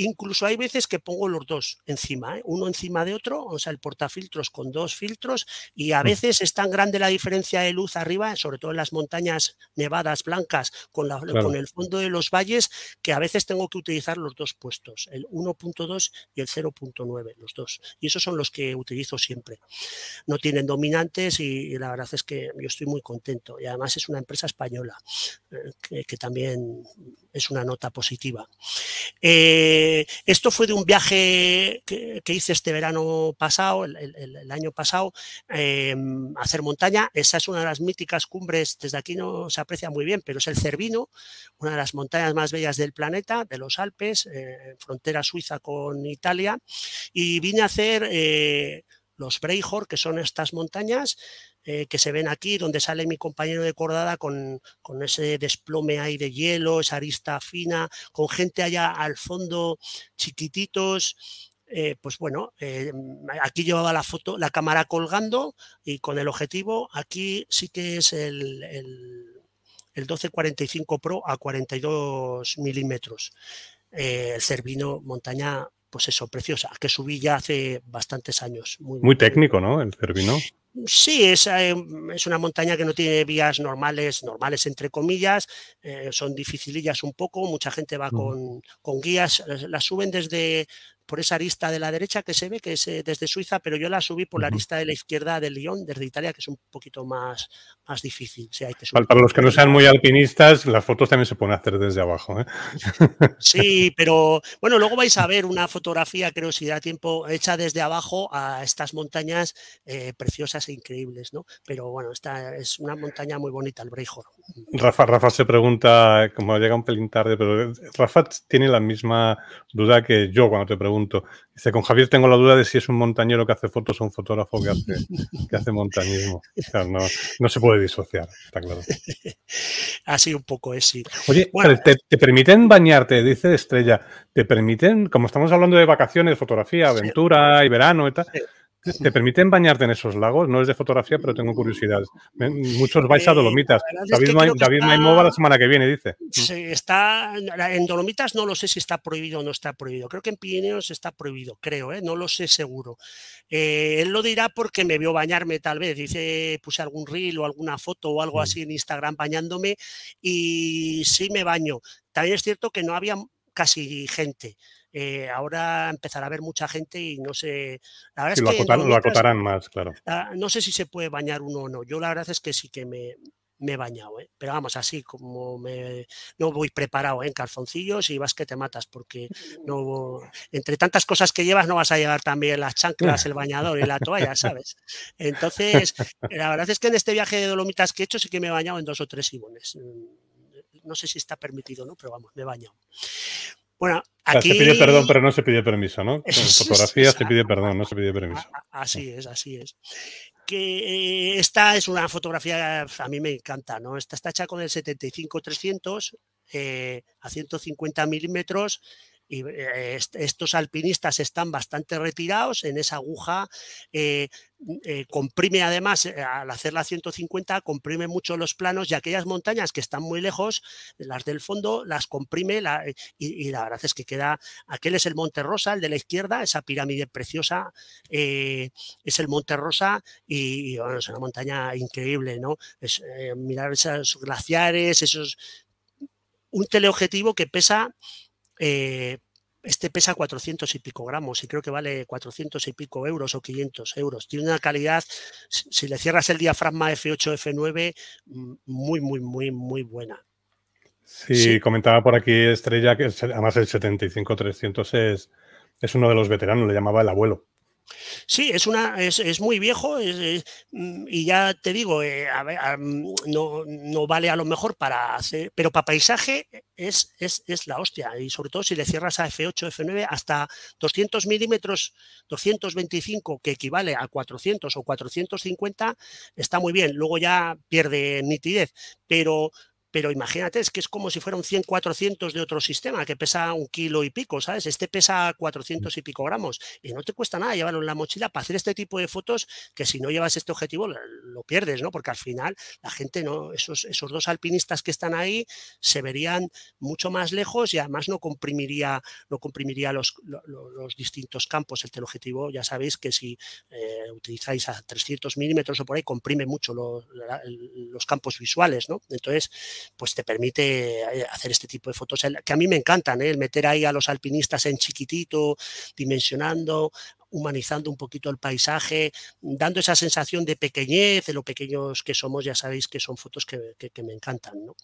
Incluso hay veces que pongo los dos encima, ¿eh? uno encima de otro, o sea, el portafiltros con dos filtros y a mm. veces es tan grande la diferencia de luz arriba, sobre todo en las montañas nevadas blancas con, el fondo de los valles, que a veces tengo que utilizar los dos puestos, el 1.2 y el 0.9, los dos. Y esos son los que utilizo siempre. No tienen dominantes y, la verdad es que yo estoy muy contento. Y además es una empresa española eh, que también es una nota positiva. Eh, esto fue de un viaje que, hice este verano pasado, el, año pasado, em, a hacer montaña. Esa es una de las míticas cumbres, desde aquí no se aprecia muy bien, pero es el Cervino, una de las montañas más bellas del planeta, de los Alpes, eh, frontera suiza con Italia. Y vine a hacer eh, los Breijor, que son estas montañas eh, que se ven aquí, donde sale mi compañero de cordada con, ese desplome ahí de hielo, esa arista fina, con gente allá al fondo, chiquititos. Eh, pues bueno, eh, aquí llevaba la foto, la cámara colgando y con el objetivo, aquí sí que es el, el, el 1245 Pro a 42 milímetros. el Cervino montaña pues eso, preciosa, que subí ya hace bastantes años. Muy, técnico, ¿no? El Cervino. Sí, es, eh, es, una montaña que no tiene vías normales, normales entre comillas, eh, son dificilillas un poco, mucha gente va con, con guías, las suben desde, por esa arista de la derecha que se ve, que es eh, desde Suiza, pero yo la subí por la arista de la izquierda de Lyon, desde Italia, que es un poquito más, más difícil. Para los que no sean muy alpinistas, las fotos también se pueden hacer desde abajo. ¿eh? Sí, pero bueno, luego vais a ver una fotografía, creo, si da tiempo, hecha desde abajo a estas montañas eh, preciosas e increíbles, ¿no? Pero bueno, esta es una montaña muy bonita, el Breijor. Rafa, Rafa se pregunta, como llega un pelín tarde, pero Rafa tiene la misma duda que yo cuando te pregunto Dice, con Javier tengo la duda de si es un montañero que hace fotos o un fotógrafo que hace, que hace montañismo. no, se puede disociar, está claro. Así un poco es, sí. Oye, ¿te, permiten bañarte, dice Estrella, ¿te permiten, como estamos hablando de vacaciones, fotografía, aventura y verano y tal, ¿Te permiten bañarte en esos lagos? No es de fotografía, pero tengo curiosidad. Muchos vais a Dolomitas. David, Ma va la semana que viene, dice. está, en Dolomitas no lo sé si está prohibido o no está prohibido. Creo que en Pirineos está prohibido, creo, ¿eh? no lo sé seguro. Eh, él lo dirá porque me vio bañarme tal vez. Dice, puse algún reel o alguna foto o algo mm. así en Instagram bañándome y sí me baño. También es cierto que no había casi gente. Eh, ahora empezará a haber mucha gente y no sé. La verdad es que lo, acotarán más, claro. Ah, no sé si se puede bañar uno o no. Yo la verdad es que sí que me, he bañado, ¿eh? pero vamos, así como me, no voy preparado ¿eh? en calzoncillos y vas que te matas, porque no entre tantas cosas que llevas no vas a llegar también las chanclas, el bañador y la toalla, ¿sabes? Entonces, la verdad es que en este viaje de Dolomitas que he hecho sí que me he bañado en dos o tres ibones. Mm, no sé si está permitido, ¿no? Pero vamos, me he bañado. Bueno, aquí... Se pide perdón, pero no se pide permiso, ¿no? En fotografía se pide perdón, no se pide permiso. Así es, así es. Que eh, esta es una fotografía, a mí me encanta, ¿no? Esta está hecha con el 75-300 eh, a 150 milímetros y eh, estos alpinistas están bastante retirados en esa aguja. Eh, mm, eh, comprime además, al hacer la 150, comprime mucho los planos y aquellas montañas que están muy lejos, las del fondo, las comprime y, la verdad es que queda, aquel es el Monte Rosa, el de la izquierda, esa pirámide preciosa, es el Monte Rosa y, bueno, es una montaña increíble, ¿no? Es, mirar esos glaciares, esos... Un teleobjetivo que pesa eh, este pesa 400 y pico gramos y creo que vale 400 y pico euros o 500 euros. Tiene una calidad, si le cierras el diafragma F8, F9, mm, muy, muy, muy, muy buena. Sí, comentaba por aquí Estrella que además el 75-300 es uno de los veteranos, le llamaba el abuelo. Sí, es una, es, muy viejo mm, y ya te digo, eh, no, vale a lo mejor para hacer, pero para paisaje es, es, la hostia y sobre todo si le cierras a F8, F9 hasta 200 milímetros, 225 que equivale a 400 o 450 está muy bien, luego ya pierde nitidez, pero pero imagínate, es que es como si fuera un 100, 400 de otro sistema que pesa un kilo y pico, ¿sabes? Este pesa 400 mm. y pico gramos y no te cuesta nada llevarlo en la mochila para hacer este tipo de fotos que si no llevas este objetivo lo pierdes, ¿no? Porque al final la gente, ¿no? Esos, dos alpinistas que están ahí se verían mucho más lejos y además no comprimiría, no comprimiría los, distintos campos. El teleobjetivo, ya sabéis que si eh, utilizáis a 300 milímetros o por ahí, comprime mucho los campos visuales, ¿no? Entonces, pues te permite eh, hacer este tipo de fotos que a mí me encantan, ¿eh? el meter ahí a los alpinistas en chiquitito, dimensionando, humanizando un poquito el paisaje, dando esa sensación de pequeñez, de lo pequeños que somos, ya sabéis que son fotos que, me encantan, ¿no?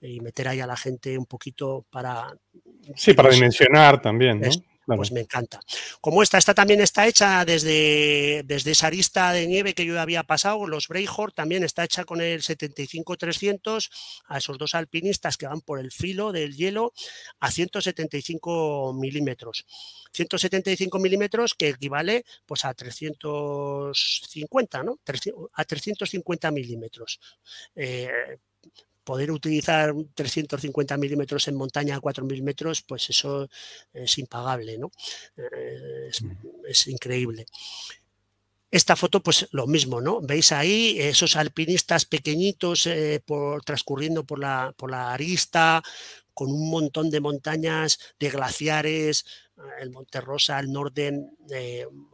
Y meter ahí a la gente un poquito para... Sí, para dimensionar también, ¿no? pues me encanta. Como esta, esta también está hecha desde, desde esa arista de nieve que yo había pasado, los Breihort también está hecha con el 75-300, a esos dos alpinistas que van por el filo del hielo a 175 milímetros. 175 milímetros que equivale pues a 350, ¿no? A 350 milímetros. Eh, poder utilizar 350 milímetros en montaña a 4.000 metros, pues eso es impagable, ¿no? Eh, mm. es, increíble. Esta foto, pues lo mismo, ¿no? Veis ahí esos alpinistas pequeñitos eh, por, transcurriendo por la, por la arista, con un montón de montañas, de glaciares, eh, el Monte Rosa, el Norden,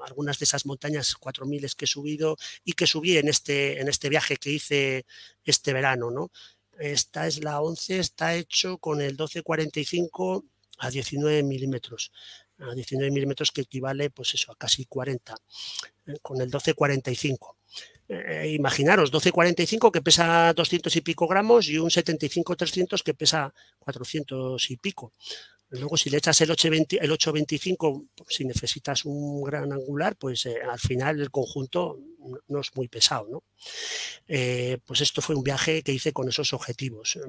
algunas de esas montañas 4000 que he subido y que subí en este, en este viaje que hice este verano, ¿no? Esta es la 11, está hecho con el 1245 a 19 milímetros a 19 milímetros que equivale pues eso a casi 40 eh, con el 1245 eh, eh, imaginaros 1245 que pesa 200 y pico gramos y un 75300 que pesa 400 y pico luego si le echas el 825 pues, si necesitas un gran angular pues al final el conjunto no es muy pesado. ¿no? Eh, pues esto fue un viaje que hice con esos objetivos eh,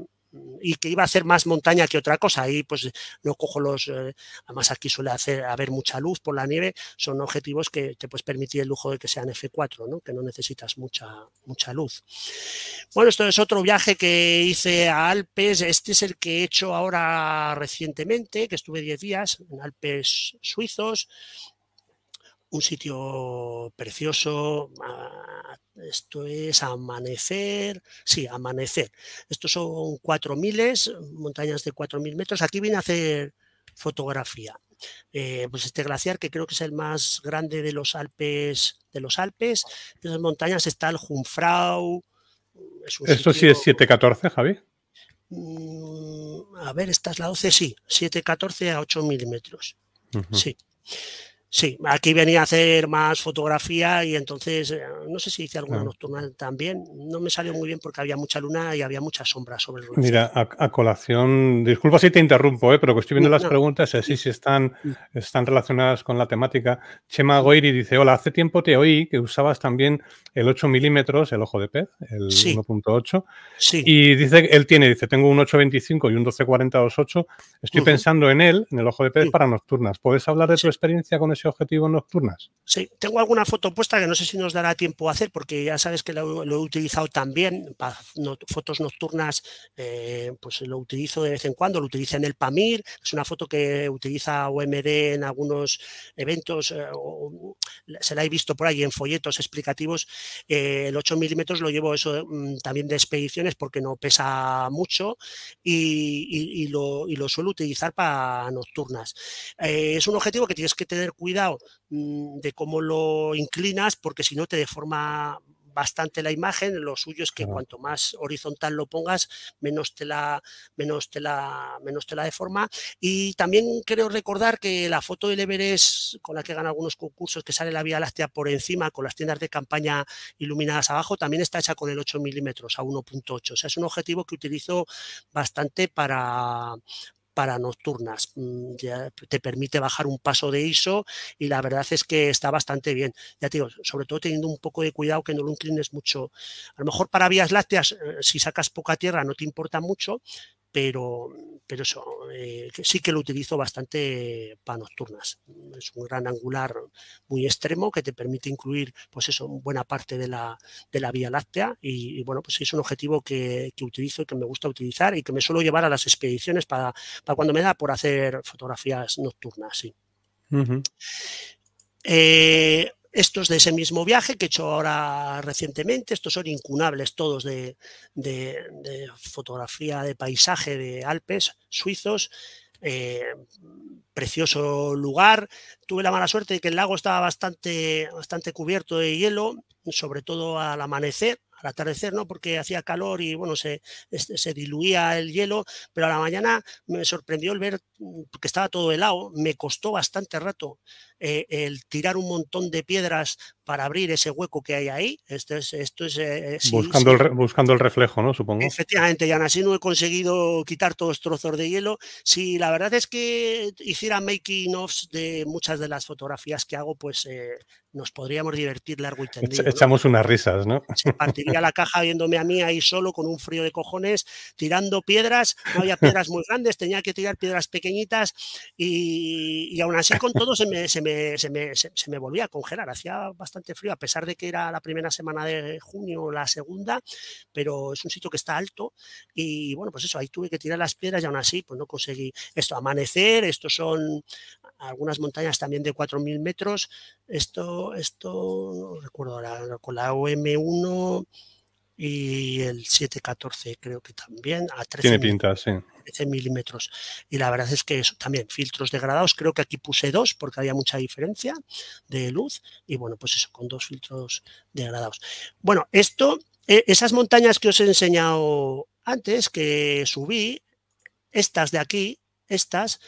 y que iba a hacer más montaña que otra cosa. Ahí pues no cojo los, eh, además aquí suele hacer, haber mucha luz por la nieve, son objetivos que te puedes permitir el lujo de que sean F4, ¿no? que no necesitas mucha, mucha luz. Bueno, esto es otro viaje que hice a Alpes, este es el que he hecho ahora recientemente, que estuve 10 días en Alpes suizos, un sitio precioso. Ah, esto es amanecer. Sí, amanecer. Estos son 4.000, montañas de 4.000 metros. Aquí vine a hacer fotografía. Eh, pues este glaciar que creo que es el más grande de los Alpes, de los Alpes, de esas montañas está el Jungfrau. ¿Esto sí es 714, Javi? Mm, a ver, esta es la 12, sí, 714 a 8 milímetros. Sí. Sí, aquí venía a hacer más fotografía y entonces, eh, no sé si hice alguna nocturna nocturnal también. No me salió muy bien porque había mucha luna y había mucha sombra sobre el Mira, a, colación, disculpa si te interrumpo, ¿eh? pero que estoy viendo las preguntas, así eh, si están, mm. están relacionadas con la temática. Chema Goiri dice, hola, hace tiempo te oí que usabas también el 8 milímetros, el ojo de pez, el 1.8. Sí. Y dice, él tiene, dice, tengo un 8.25 y un 12.40 2.8. Estoy pensando en él, en el ojo de pez, mm. para nocturnas. ¿Puedes hablar de tu experiencia con ese objetivos nocturnas? Sí, tengo alguna foto puesta que no sé si nos dará tiempo a hacer porque ya sabes que lo, he utilizado también para fotos nocturnas, eh, pues lo utilizo de vez en cuando, lo utilizo en el PAMIR, es una foto que utiliza OMD en algunos eventos, eh, se la he visto por ahí en folletos explicativos, eh, el 8 milímetros lo llevo eso mm, también de expediciones porque no pesa mucho y lo, suelo utilizar para nocturnas. es un objetivo que tienes que tener cuidado Mm, de cómo lo inclinas, porque si no te deforma bastante la imagen. Lo suyo es que cuanto más horizontal lo pongas, menos te la, menos te la, menos te la deforma. Y también creo recordar que la foto del Everest, con la que gana algunos concursos, que sale la Vía Láctea por encima, con las tiendas de campaña iluminadas abajo, también está hecha con el 8 milímetros a 1.8. O sea, es un objetivo que utilizo bastante para para nocturnas. Mm, ya te permite bajar un paso de ISO y la verdad es que está bastante bien. Ya te digo, sobre todo teniendo un poco de cuidado que no lo inclines mucho. A lo mejor para vías lácteas, eh, si sacas poca tierra, no te importa mucho, pero, eso, eh, sí que lo utilizo bastante para nocturnas. Es un gran angular muy extremo que te permite incluir, pues eso, buena parte de la, Vía Láctea y, bueno, pues es un objetivo que, utilizo y que me gusta utilizar y que me suelo llevar a las expediciones para, cuando me da por hacer fotografías nocturnas, sí. Estos de ese mismo viaje que he hecho ahora recientemente, estos son incunables todos de, fotografía de paisaje de Alpes suizos. Eh, precioso lugar. Tuve la mala suerte de que el lago estaba bastante, bastante cubierto de hielo, sobre todo al amanecer, atardecer no, porque hacía calor y bueno, se, este, se diluía el hielo, pero a la mañana me sorprendió el ver mm, que estaba todo helado, me costó bastante rato eh, el tirar un montón de piedras para abrir ese hueco que hay ahí. Esto es, esto es eh, eh, buscando, El, buscando el reflejo, ¿no? Supongo. Efectivamente, ya así no he conseguido quitar todos trozos de hielo. Si la verdad es que hiciera making offs de muchas de las fotografías que hago, pues nos podríamos divertir largo y tendido. Echamos unas risas, ¿no? Se partiría la caja viéndome a mí ahí solo con un frío de cojones, tirando piedras, no había piedras muy grandes, tenía que tirar piedras pequeñitas y, y aún así con todo se me, se, me, se, me, se me, volvía a congelar, hacía bastante frío, a pesar de que era la primera semana de junio o la segunda, pero es un sitio que está alto y bueno, pues eso, ahí tuve que tirar las piedras y aún así pues no conseguí esto, amanecer, estos son algunas montañas también de 4.000 metros, esto esto, no recuerdo ahora, con la OM1 y el 714 creo que también, a 13, Tiene pinta, sí. milímetros. Y la verdad es que también, filtros degradados, creo que aquí puse dos porque había mucha diferencia de luz y bueno, pues eso, con dos filtros degradados. Bueno, esto, eh, esas montañas que os he enseñado antes, que subí, estas de aquí, estas,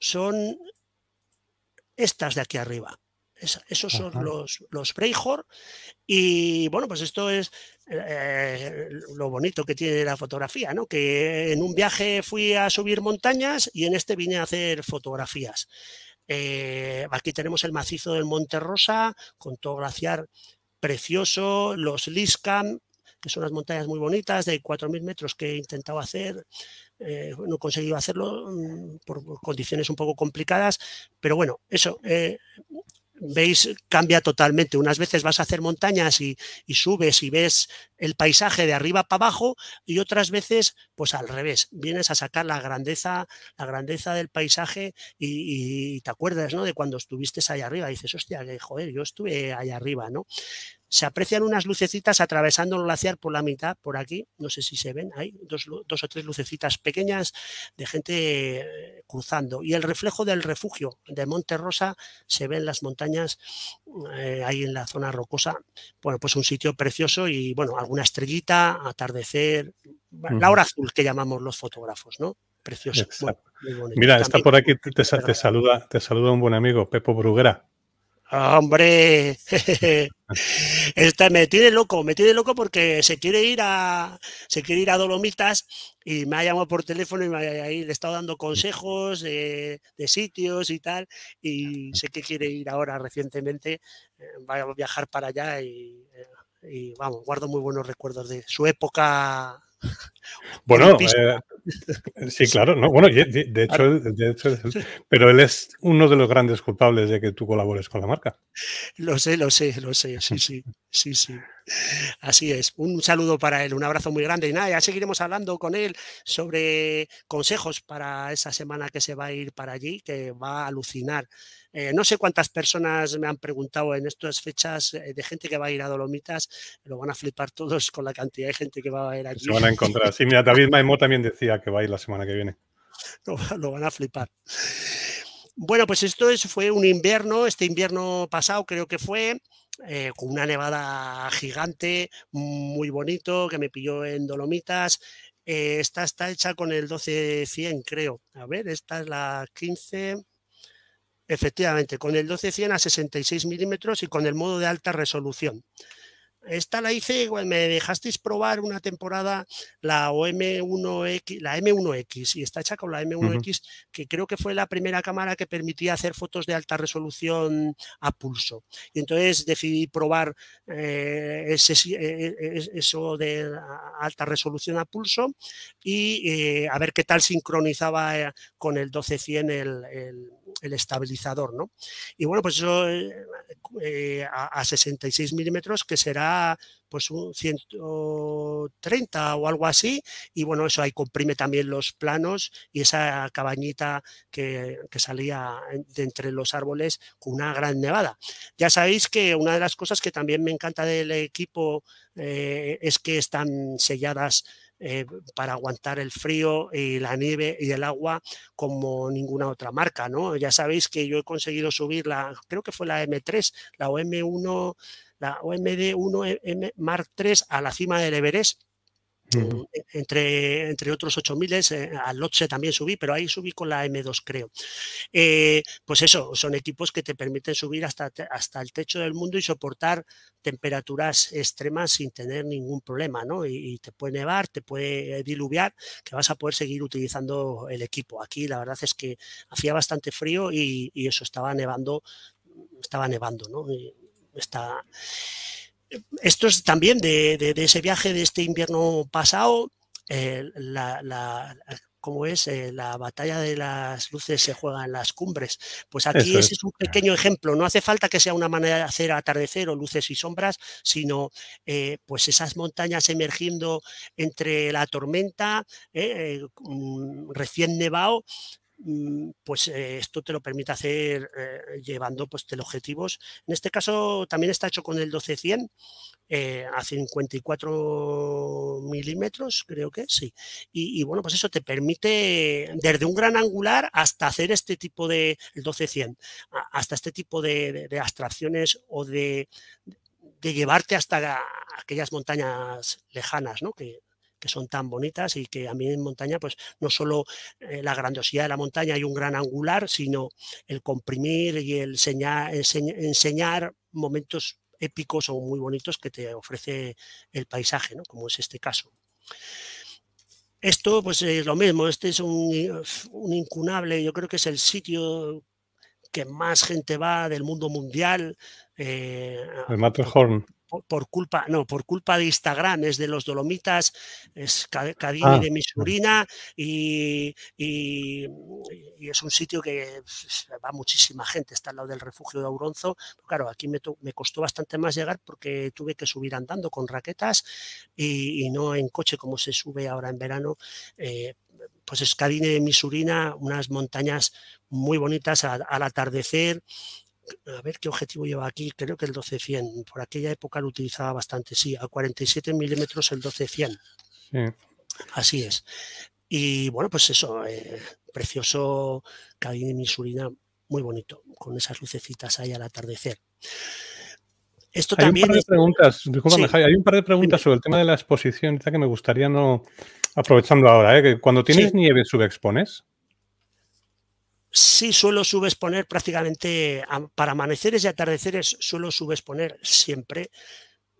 son estas de aquí arriba esos son los, los Y bueno, pues esto es eh, lo bonito que tiene la fotografía, ¿no? Que en un viaje fui a subir montañas y en este vine a hacer fotografías. Eh, aquí tenemos el macizo del Monte Rosa, con todo glaciar precioso, los Liscam, que son unas montañas muy bonitas de 4.000 metros que he intentado hacer. Eh, no he conseguido hacerlo mm, por condiciones un poco complicadas, pero bueno, eso, veis, cambia totalmente. Unas veces vas a hacer montañas y, subes y ves el paisaje de arriba para abajo y otras veces, pues al revés, vienes a sacar la grandeza, la grandeza del paisaje y, te acuerdas, ¿no? De cuando estuviste allá arriba. Y dices, hostia, que, joder, yo estuve allá arriba, ¿no? se aprecian unas lucecitas atravesando el glaciar por la mitad, por aquí, no sé si se ven, hay dos, o tres lucecitas pequeñas de gente eh, cruzando. Y el reflejo del refugio de Monte Rosa se ve en las montañas, eh, ahí en la zona rocosa. Bueno, pues un sitio precioso y, bueno, alguna estrellita, atardecer, la hora azul que llamamos los fotógrafos, ¿no? Precioso. Mira, está por aquí, te, saluda, te saluda un buen amigo, Pepo Bruguera. Ah, hombre, me tiene loco, me tiene loco porque se quiere ir a se quiere ir a Dolomitas y me ha llamado por teléfono y me ahí le he estado dando consejos de, sitios y tal y sé que quiere ir ahora recientemente, eh, va a viajar para allá eh, y, vamos, guardo muy buenos recuerdos de su época bueno, Sí, claro, bueno, de, ah. hecho, de, hecho, pero él es uno de los grandes culpables de que tú colabores con la marca. Lo sé, lo sé, lo sé, sí, sí, sí, sí. Así es. Un saludo para él, un abrazo muy grande y nada, ya seguiremos hablando con él sobre consejos para esa semana que se va a ir para allí, que va a alucinar eh, no sé cuántas personas me han preguntado en estas fechas eh, de gente que va a ir a Dolomitas, lo van a flipar todos con la cantidad de gente que va a ir aquí. Se van a encontrar. Sí, mira, David Maimo también decía que va a ir la semana que viene. lo, van a flipar. Bueno, pues esto es, fue un invierno, este invierno pasado creo que fue, eh, con una nevada gigante, muy bonito, que me pilló en Dolomitas. esta está hecha con el 12-100, creo. A ver, esta es la 15. Efectivamente, con el 12 a 66 milímetros y con el modo de alta resolución. Esta la hice, me dejasteis probar una temporada la OM1X, la M1X, y está hecha con la M1X, que creo que fue la primera cámara que permitía hacer fotos de alta resolución a pulso. Y entonces decidí probar eh, eh, eh, eso de alta resolución a pulso y a ver qué tal sincronizaba con el 1200 el, el el estabilizador, ¿no? Y bueno, pues eso eh, eh, a, 66 milímetros, que será pues un 130 o algo así, y bueno, eso ahí comprime también los planos y esa cabañita que, salía de entre los árboles con una gran nevada. Ya sabéis que una de las cosas que también me encanta del equipo eh, es que están selladas eh, para aguantar el frío y la nieve y el agua como ninguna otra marca, ¿no? Ya sabéis que yo he conseguido subir la, creo que fue la M3, la OM1, la OMD1 M Mark 3 a la cima del Everest eh, entre, entre otros 8000, eh, al Lotse también subí, pero ahí subí con la M2, creo. Eh, pues eso, son equipos que te permiten subir hasta, hasta el techo del mundo y soportar temperaturas extremas sin tener ningún problema, ¿no? Y, te puede nevar, te puede diluviar, que vas a poder seguir utilizando el equipo. Aquí la verdad es que hacía bastante frío y, eso estaba nevando, estaba nevando, ¿no? está esto es también de, ese viaje de este invierno pasado, eh, la, ¿cómo es? Eh, la batalla de las luces se juega en las cumbres. Pues aquí ese es. un pequeño ejemplo. No hace falta que sea una manera de hacer atardecer o luces y sombras, sino eh, pues esas montañas emergiendo entre la tormenta, mm, recién nevado, Mm, pues eh, esto te lo permite hacer eh, llevando pues teleobjetivos. En este caso también está hecho con el 1200 eh, a 54 milímetros, creo que sí. Y, bueno, pues eso te permite desde un gran angular hasta hacer este tipo de, el 1200, hasta este tipo de, de, de abstracciones o de, de llevarte hasta aquellas montañas lejanas, ¿no? Que que son tan bonitas y que a mí en montaña, pues no solo eh, la grandiosidad de la montaña y un gran angular, sino el comprimir y el enseñar, momentos épicos o muy bonitos que te ofrece el paisaje, ¿no? como es este caso. Esto pues es lo mismo, este es un, incunable, yo creo que es el sitio que más gente va del mundo mundial. Eh, el Matterhorn por, culpa, no, por culpa de Instagram, es de los Dolomitas, es Cadine ah, de Misurina y, es un sitio que pues, va muchísima gente, está al lado del refugio de Auronzo. claro, aquí me, me, costó bastante más llegar porque tuve que subir andando con raquetas y, no en coche como se sube ahora en verano. Eh, pues es Cadine de Misurina, unas montañas muy bonitas al atardecer, a ver qué objetivo lleva aquí, creo que el 12 Por aquella época lo utilizaba bastante, sí, a 47 milímetros el 12 Así es. Y bueno, pues eso, eh, precioso precioso cabine misurina, muy bonito, con esas lucecitas ahí al atardecer. Esto hay Un par de preguntas, hay un par de preguntas sobre el tema de la exposición que me gustaría no. Aprovechando ahora, ¿eh? que cuando tienes nieve, subexpones sí suelo subexponer prácticamente para amaneceres y atardeceres, suelo subexponer siempre.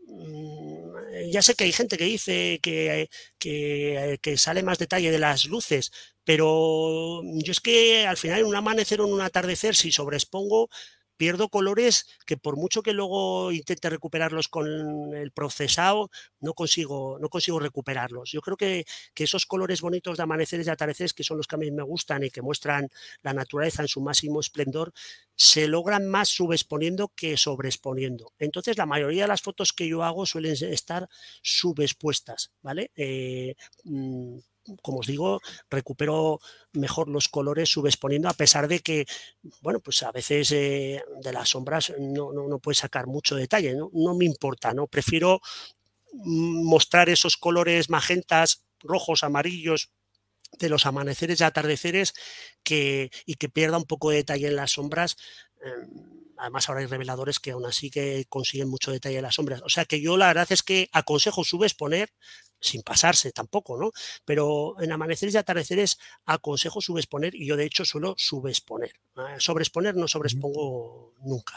Mm, ya sé que hay gente que dice que, que, sale más detalle de las luces, pero yo es que al final en un amanecer o en un atardecer, si sobreexpongo, pierdo colores que por mucho que luego intente recuperarlos con el procesado, no consigo, no consigo recuperarlos. Yo creo que, esos colores bonitos de amaneceres y atardeceres, que son los que a mí me gustan y que muestran la naturaleza en su máximo esplendor, se logran más subexponiendo que sobreexponiendo. Entonces, la mayoría de las fotos que yo hago suelen estar subexpuestas, ¿vale? Eh, mm, como os digo, recupero mejor los colores subexponiendo, a pesar de que, bueno, pues a veces eh, de las sombras no, no, puedes sacar mucho detalle, ¿no? me importa, ¿no? Prefiero mm, mostrar esos colores magentas, rojos, amarillos, de los amaneceres y atardeceres que, y que pierda un poco de detalle en las sombras. Em, además, ahora hay reveladores que aún así que consiguen mucho detalle en las sombras. O sea que yo la verdad es que aconsejo subexponer sin pasarse tampoco, ¿no? Pero en amaneceres y atardeceres aconsejo subexponer y yo de hecho suelo subexponer. Ah, sobreexponer no sobreexpongo nunca.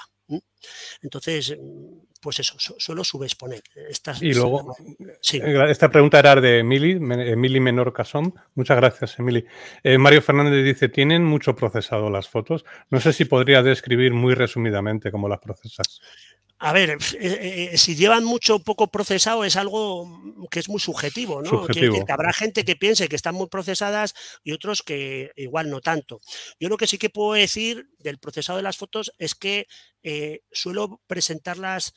Entonces, mm, pues eso, suelo subexponer. Eh, y luego, sí. Eh, esta pregunta era de Emily, Emily Menor Casón. Muchas gracias, Emily. Eh, Mario Fernández dice, tienen mucho procesado las fotos. No sé si podría describir muy resumidamente cómo las procesas. A ver, eh, eh, eh, si llevan mucho o poco procesado es algo que es muy subjetivo, ¿no? habrá gente que piense que están muy procesadas y otros que igual no tanto. Yo lo que sí que puedo decir del procesado de las fotos es que suelo presentarlas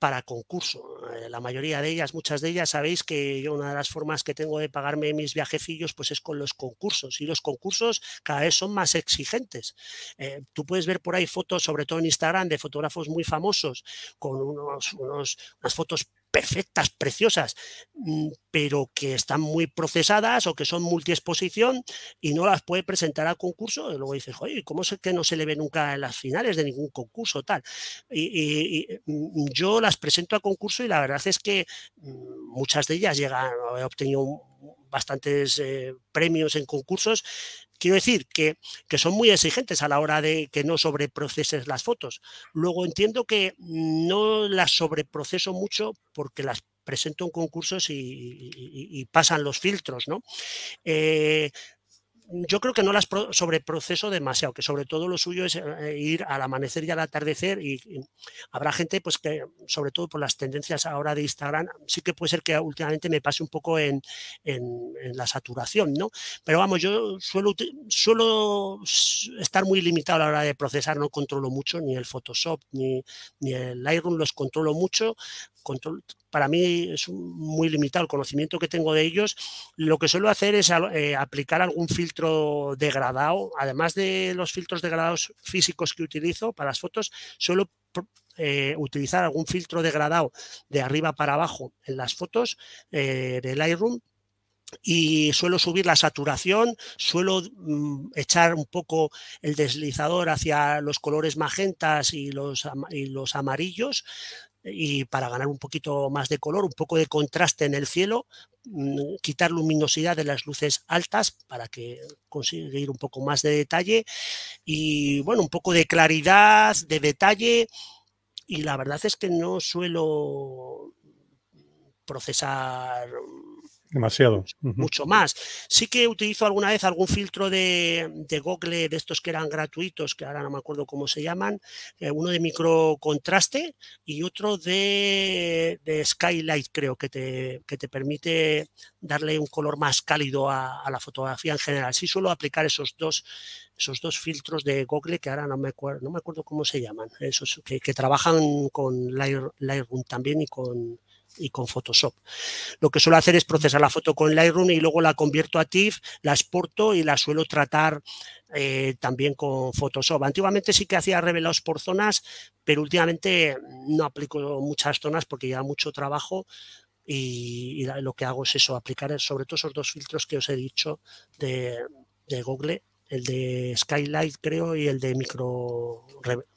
para concurso. Eh, la mayoría de ellas, muchas de ellas, sabéis que yo una de las formas que tengo de pagarme mis viajecillos, pues es con los concursos. Y los concursos cada vez son más exigentes. Eh, tú puedes ver por ahí fotos, sobre todo en Instagram, de fotógrafos muy famosos, con unos, unos unas fotos perfectas, preciosas, mm, pero que están muy procesadas o que son multiexposición y no las puede presentar al concurso. Y luego dices, oye, ¿cómo es que no se le ve nunca en las finales de ningún concurso tal? Y, mm, yo las presento a concurso y la verdad es que mm, muchas de ellas llegan, he obtenido bastantes eh, premios en concursos Quiero decir que, son muy exigentes a la hora de que no sobreproceses las fotos. Luego entiendo que no las sobreproceso mucho porque las presento en concursos y, pasan los filtros, ¿no? Eh, yo creo que no las sobreproceso demasiado, que sobre todo lo suyo es eh, ir al amanecer y al atardecer y, habrá gente pues que sobre todo por las tendencias ahora de Instagram sí que puede ser que últimamente me pase un poco en, la saturación, ¿no? Pero vamos, yo suelo, suelo estar muy limitado a la hora de procesar, no controlo mucho ni el Photoshop ni, ni el Lightroom, los controlo mucho, para mí es muy limitado el conocimiento que tengo de ellos. Lo que suelo hacer es eh, aplicar algún filtro degradado, además de los filtros degradados físicos que utilizo para las fotos, suelo eh, utilizar algún filtro degradado de arriba para abajo en las fotos eh, de Lightroom y suelo subir la saturación, suelo mm, echar un poco el deslizador hacia los colores magentas y los amarillos, y para ganar un poquito más de color, un poco de contraste en el cielo, mm, quitar luminosidad de las luces altas para que conseguir un poco más de detalle y bueno, un poco de claridad, de detalle y la verdad es que no suelo procesar Demasiado. Mucho más. Sí que utilizo alguna vez algún filtro de, de, Google, de estos que eran gratuitos, que ahora no me acuerdo cómo se llaman, eh, uno de micro contraste y otro de, de Skylight, creo, que te, que te, permite darle un color más cálido a, la fotografía en general. Sí suelo aplicar esos dos, esos dos filtros de Google, que ahora no me acuerdo, no me acuerdo cómo se llaman, esos que, que trabajan con Lightroom también y con y con Photoshop. Lo que suelo hacer es procesar la foto con Lightroom y luego la convierto a TIFF, la exporto y la suelo tratar eh, también con Photoshop. Antiguamente sí que hacía revelados por zonas, pero últimamente no aplico muchas zonas porque ya mucho trabajo y, lo que hago es eso, aplicar sobre todo esos dos filtros que os he dicho de, Google, el de Skylight creo y el de micro,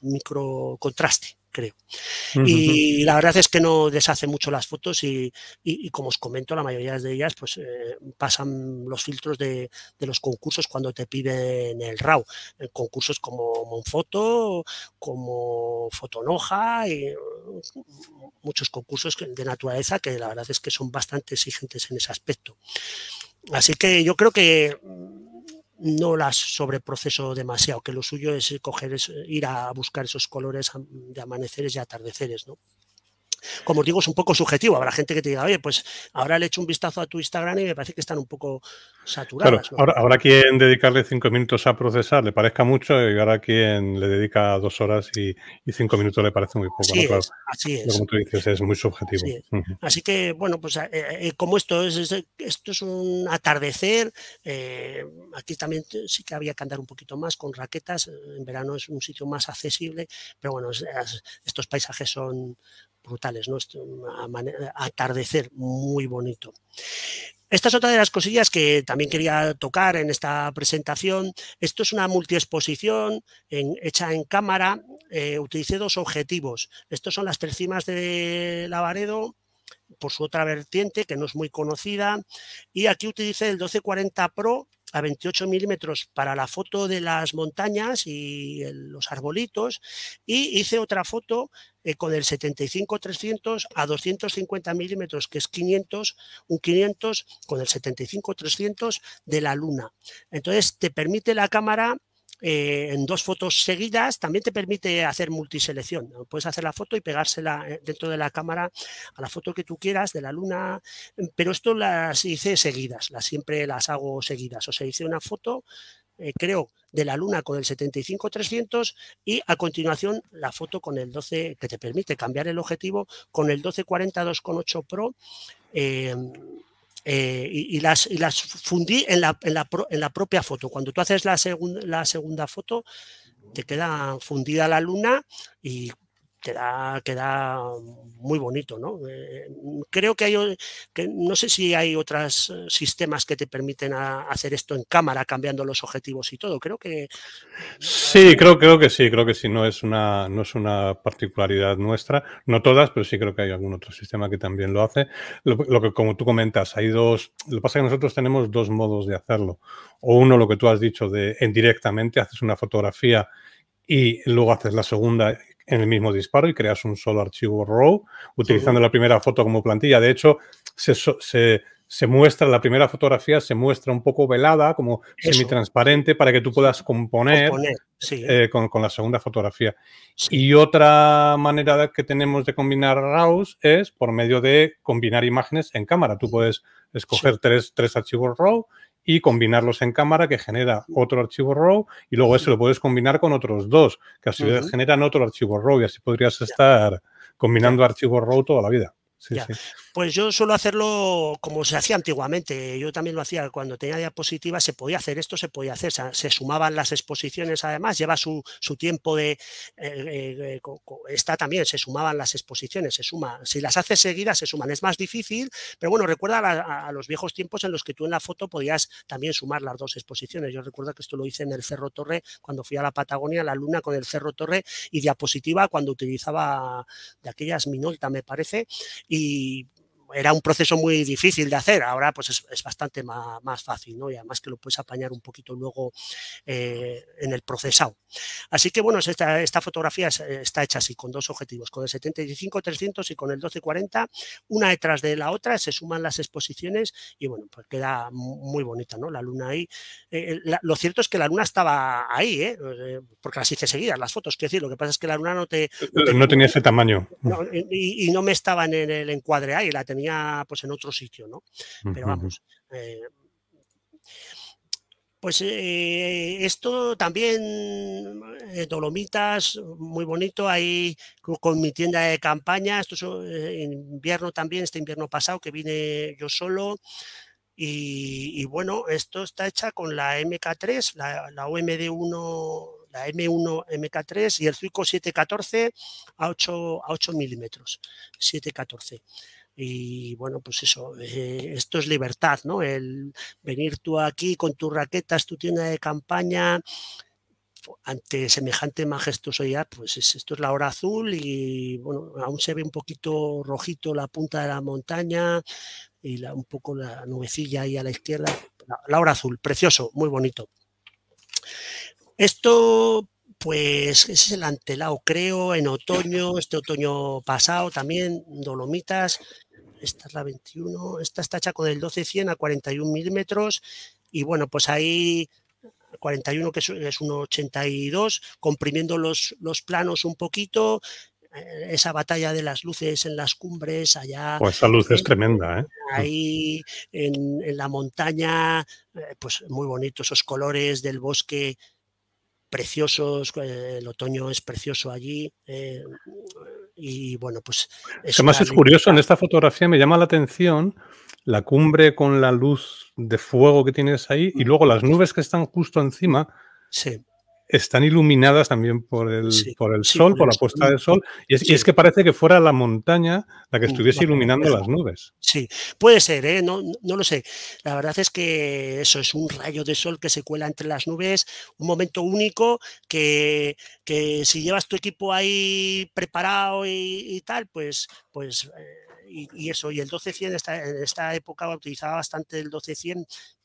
micro contraste creo. Y la verdad es que no deshace mucho las fotos y, como os comento, la mayoría de ellas pues eh, pasan los filtros de, de, los concursos cuando te piden el RAW. Eh, concursos como Monfoto, como Fotonoja y mm, muchos concursos de naturaleza que la verdad es que son bastante exigentes en ese aspecto. Así que yo creo que mm, no las sobreproceso demasiado, que lo suyo es eh, ir a buscar esos colores de amaneceres y atardeceres, ¿no? Como os digo, es un poco subjetivo. Habrá gente que te diga, oye, pues ahora le hecho un vistazo a tu Instagram y me parece que están un poco ahora, ahora, quien dedicarle cinco minutos a procesar le parezca mucho y ahora quien le dedica dos horas y, cinco minutos le parece muy poco. Así, es, es. Como tú dices, es muy subjetivo. Así, que, bueno, pues eh, eh, como esto es, esto es un atardecer, eh, aquí también sí que había que andar un poquito más con raquetas, en verano es un sitio más accesible, pero bueno, estos paisajes son brutales, ¿no? Atardecer muy bonito. Esta es otra de las cosillas que también quería tocar en esta presentación. Esto es una multiexposición hecha en cámara. Eh, utilicé dos objetivos. Estos son las tres cimas de Lavaredo por su otra vertiente que no es muy conocida. Y aquí utilicé el 1240 Pro a 28 milímetros para la foto de las montañas y los arbolitos y hice otra foto eh, con el 75-300 a 250 milímetros, que es 500, un 500 con el 75-300 de la luna. Entonces te permite la cámara eh, en dos fotos seguidas. También te permite hacer multiselección. Puedes hacer la foto y pegársela eh, dentro de la cámara a la foto que tú quieras de la luna, mm, pero esto las hice seguidas, las siempre las hago seguidas. O sea, hice una foto, eh, creo, de la luna con el 75-300 y a continuación la foto con el 12 que te permite cambiar el objetivo con el 12-40mm 40 2.8 Pro. Eh, y, las, y las fundí en la, en, la en la, propia foto. Cuando tú haces la, la segunda foto, te queda fundida la luna y queda, muy bonito, ¿no? Eh, creo que hay, que no sé si hay otros eh, sistemas que te permiten hacer esto en cámara, cambiando los objetivos y todo. Creo que... Sí, creo, creo que sí, creo que sí, no es, una, no es una particularidad nuestra, no todas, pero sí creo que hay algún otro sistema que también lo hace. Lo, que, como tú comentas, hay dos, lo que pasa es que nosotros tenemos dos modos de hacerlo. O uno, lo que tú has dicho, de en directamente haces una fotografía y luego haces la segunda en el mismo disparo y creas un solo archivo RAW utilizando la primera foto como plantilla. De hecho, se, muestra, la primera fotografía se muestra un poco velada, como semi-transparente, para que tú puedas componer, eh, con, la segunda fotografía. Y otra manera que tenemos de combinar RAWs es por medio de combinar imágenes en cámara. Tú puedes escoger tres, tres archivos RAW y combinarlos en cámara que genera otro archivo RAW y luego eso lo puedes combinar con otros dos que así generan otro archivo RAW y así podrías estar combinando archivos RAW toda la vida. Sí, sí. Pues yo suelo hacerlo como se hacía antiguamente. Yo también lo hacía cuando tenía diapositivas, se podía hacer esto, se podía hacer. Se sumaban las exposiciones, además, lleva su, tiempo de. Eh, eh, está también, se sumaban las exposiciones, se suma. Si las haces seguidas, se suman. Es más difícil, pero bueno, recuerda a, a, los viejos tiempos en los que tú en la foto podías también sumar las dos exposiciones. Yo recuerdo que esto lo hice en el Cerro Torre cuando fui a la Patagonia, la luna con el Cerro Torre y diapositiva cuando utilizaba de aquellas Minolta, me parece. Y era un proceso muy difícil de hacer, ahora pues es, bastante más, fácil, ¿no? Y además que lo puedes apañar un poquito luego eh, en el procesado. Así que bueno, esta, esta fotografía está hecha así, con dos objetivos, con el 75-300 y con el 12-40, una detrás de la otra, se suman las exposiciones y bueno, pues queda muy bonita, ¿no? La luna ahí. Eh, lo cierto es que la luna estaba ahí, ¿eh? Porque las hice seguidas, las fotos, quiero decir, lo que pasa es que la luna no te... No, eh, tenía ese tamaño. y, y, no me estaban en el encuadre ahí, la tenía pues en otro sitio, ¿no? Pero vamos. Eh, pues eh, esto también, eh, Dolomitas, muy bonito, ahí con, mi tienda de campaña, esto es invierno también, este invierno pasado que vine yo solo. Y, bueno, esto está hecha con la MK3, la, OMD1 la M1 MK3 y el Zuico 714 a 8, a 8 milímetros, 714. Y bueno, pues eso, eh, esto es libertad, ¿no? El venir tú aquí con tus raquetas, tu tienda de campaña, ante semejante majestuosidad, pues esto es la hora azul y bueno, aún se ve un poquito rojito la punta de la montaña y un poco la nubecilla ahí a la izquierda. La, hora azul, precioso, muy bonito. Esto, pues, es el antelao, creo, en otoño, este otoño pasado también, Dolomitas esta es la 21, esta está hecha con el 12 a 41 milímetros y bueno, pues ahí 41 que es 1,82, comprimiendo los, los planos un poquito, eh, esa batalla de las luces en las cumbres allá. Pues esa luz es tremenda, ¿eh? Ahí en, la montaña, eh, pues muy bonito, esos colores del bosque preciosos, eh, el otoño es precioso allí, y bueno, pues. Es Además, es curioso, en esta fotografía me llama la atención la cumbre con la luz de fuego que tienes ahí y mm. luego las nubes que están justo encima. Sí están iluminadas también por el, por el sol, por, la puesta del sol, y es, que parece que fuera la montaña la que uh, estuviese iluminando las nubes. Sí, puede ser, ¿eh? no, lo sé. La verdad es que eso es un rayo de sol que se cuela entre las nubes, un momento único que, si llevas tu equipo ahí preparado y, tal, pues, pues eh, y, eso, y el 12100, esta, en eh, esta época utilizaba bastante el 1200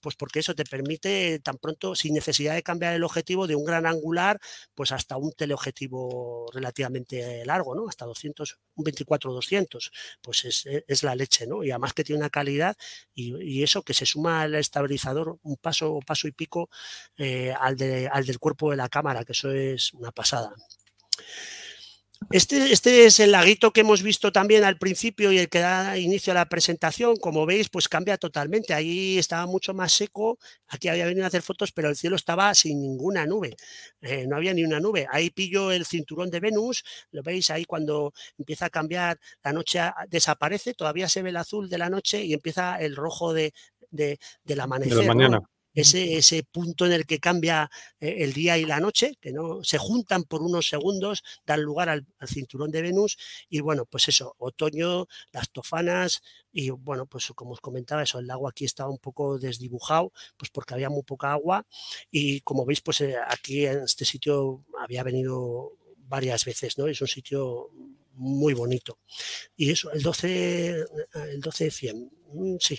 pues porque eso te permite tan pronto, sin necesidad de cambiar el objetivo de un gran angular, pues hasta un teleobjetivo relativamente largo, ¿no? Hasta 200, un 24-200, pues es, e, es, la leche, ¿no? Y además que tiene una calidad y, eso que se suma al estabilizador un paso, paso y pico eh, al, de, al del cuerpo de la cámara, que eso es una pasada. Este, este, es el laguito que hemos visto también al principio y el que da inicio a la presentación. Como veis, pues cambia totalmente. Ahí estaba mucho más seco. Aquí había venido a hacer fotos, pero el cielo estaba sin ninguna nube. Eh, no había ni una nube. Ahí pillo el cinturón de Venus. Lo veis ahí cuando empieza a cambiar la noche, desaparece. Todavía se ve el azul de la noche y empieza el rojo de, de, del amanecer. De la mañana ese, punto en el que cambia eh, el día y la noche, que no se juntan por unos segundos, dan lugar al, cinturón de Venus y bueno, pues eso, otoño, las tofanas y bueno, pues como os comentaba eso, el lago aquí estaba un poco desdibujado, pues porque había muy poca agua y como veis, pues eh, aquí en este sitio había venido varias veces, ¿no? Es un sitio muy bonito. Y eso, el 12, eh, el 12 de 100, mm, sí,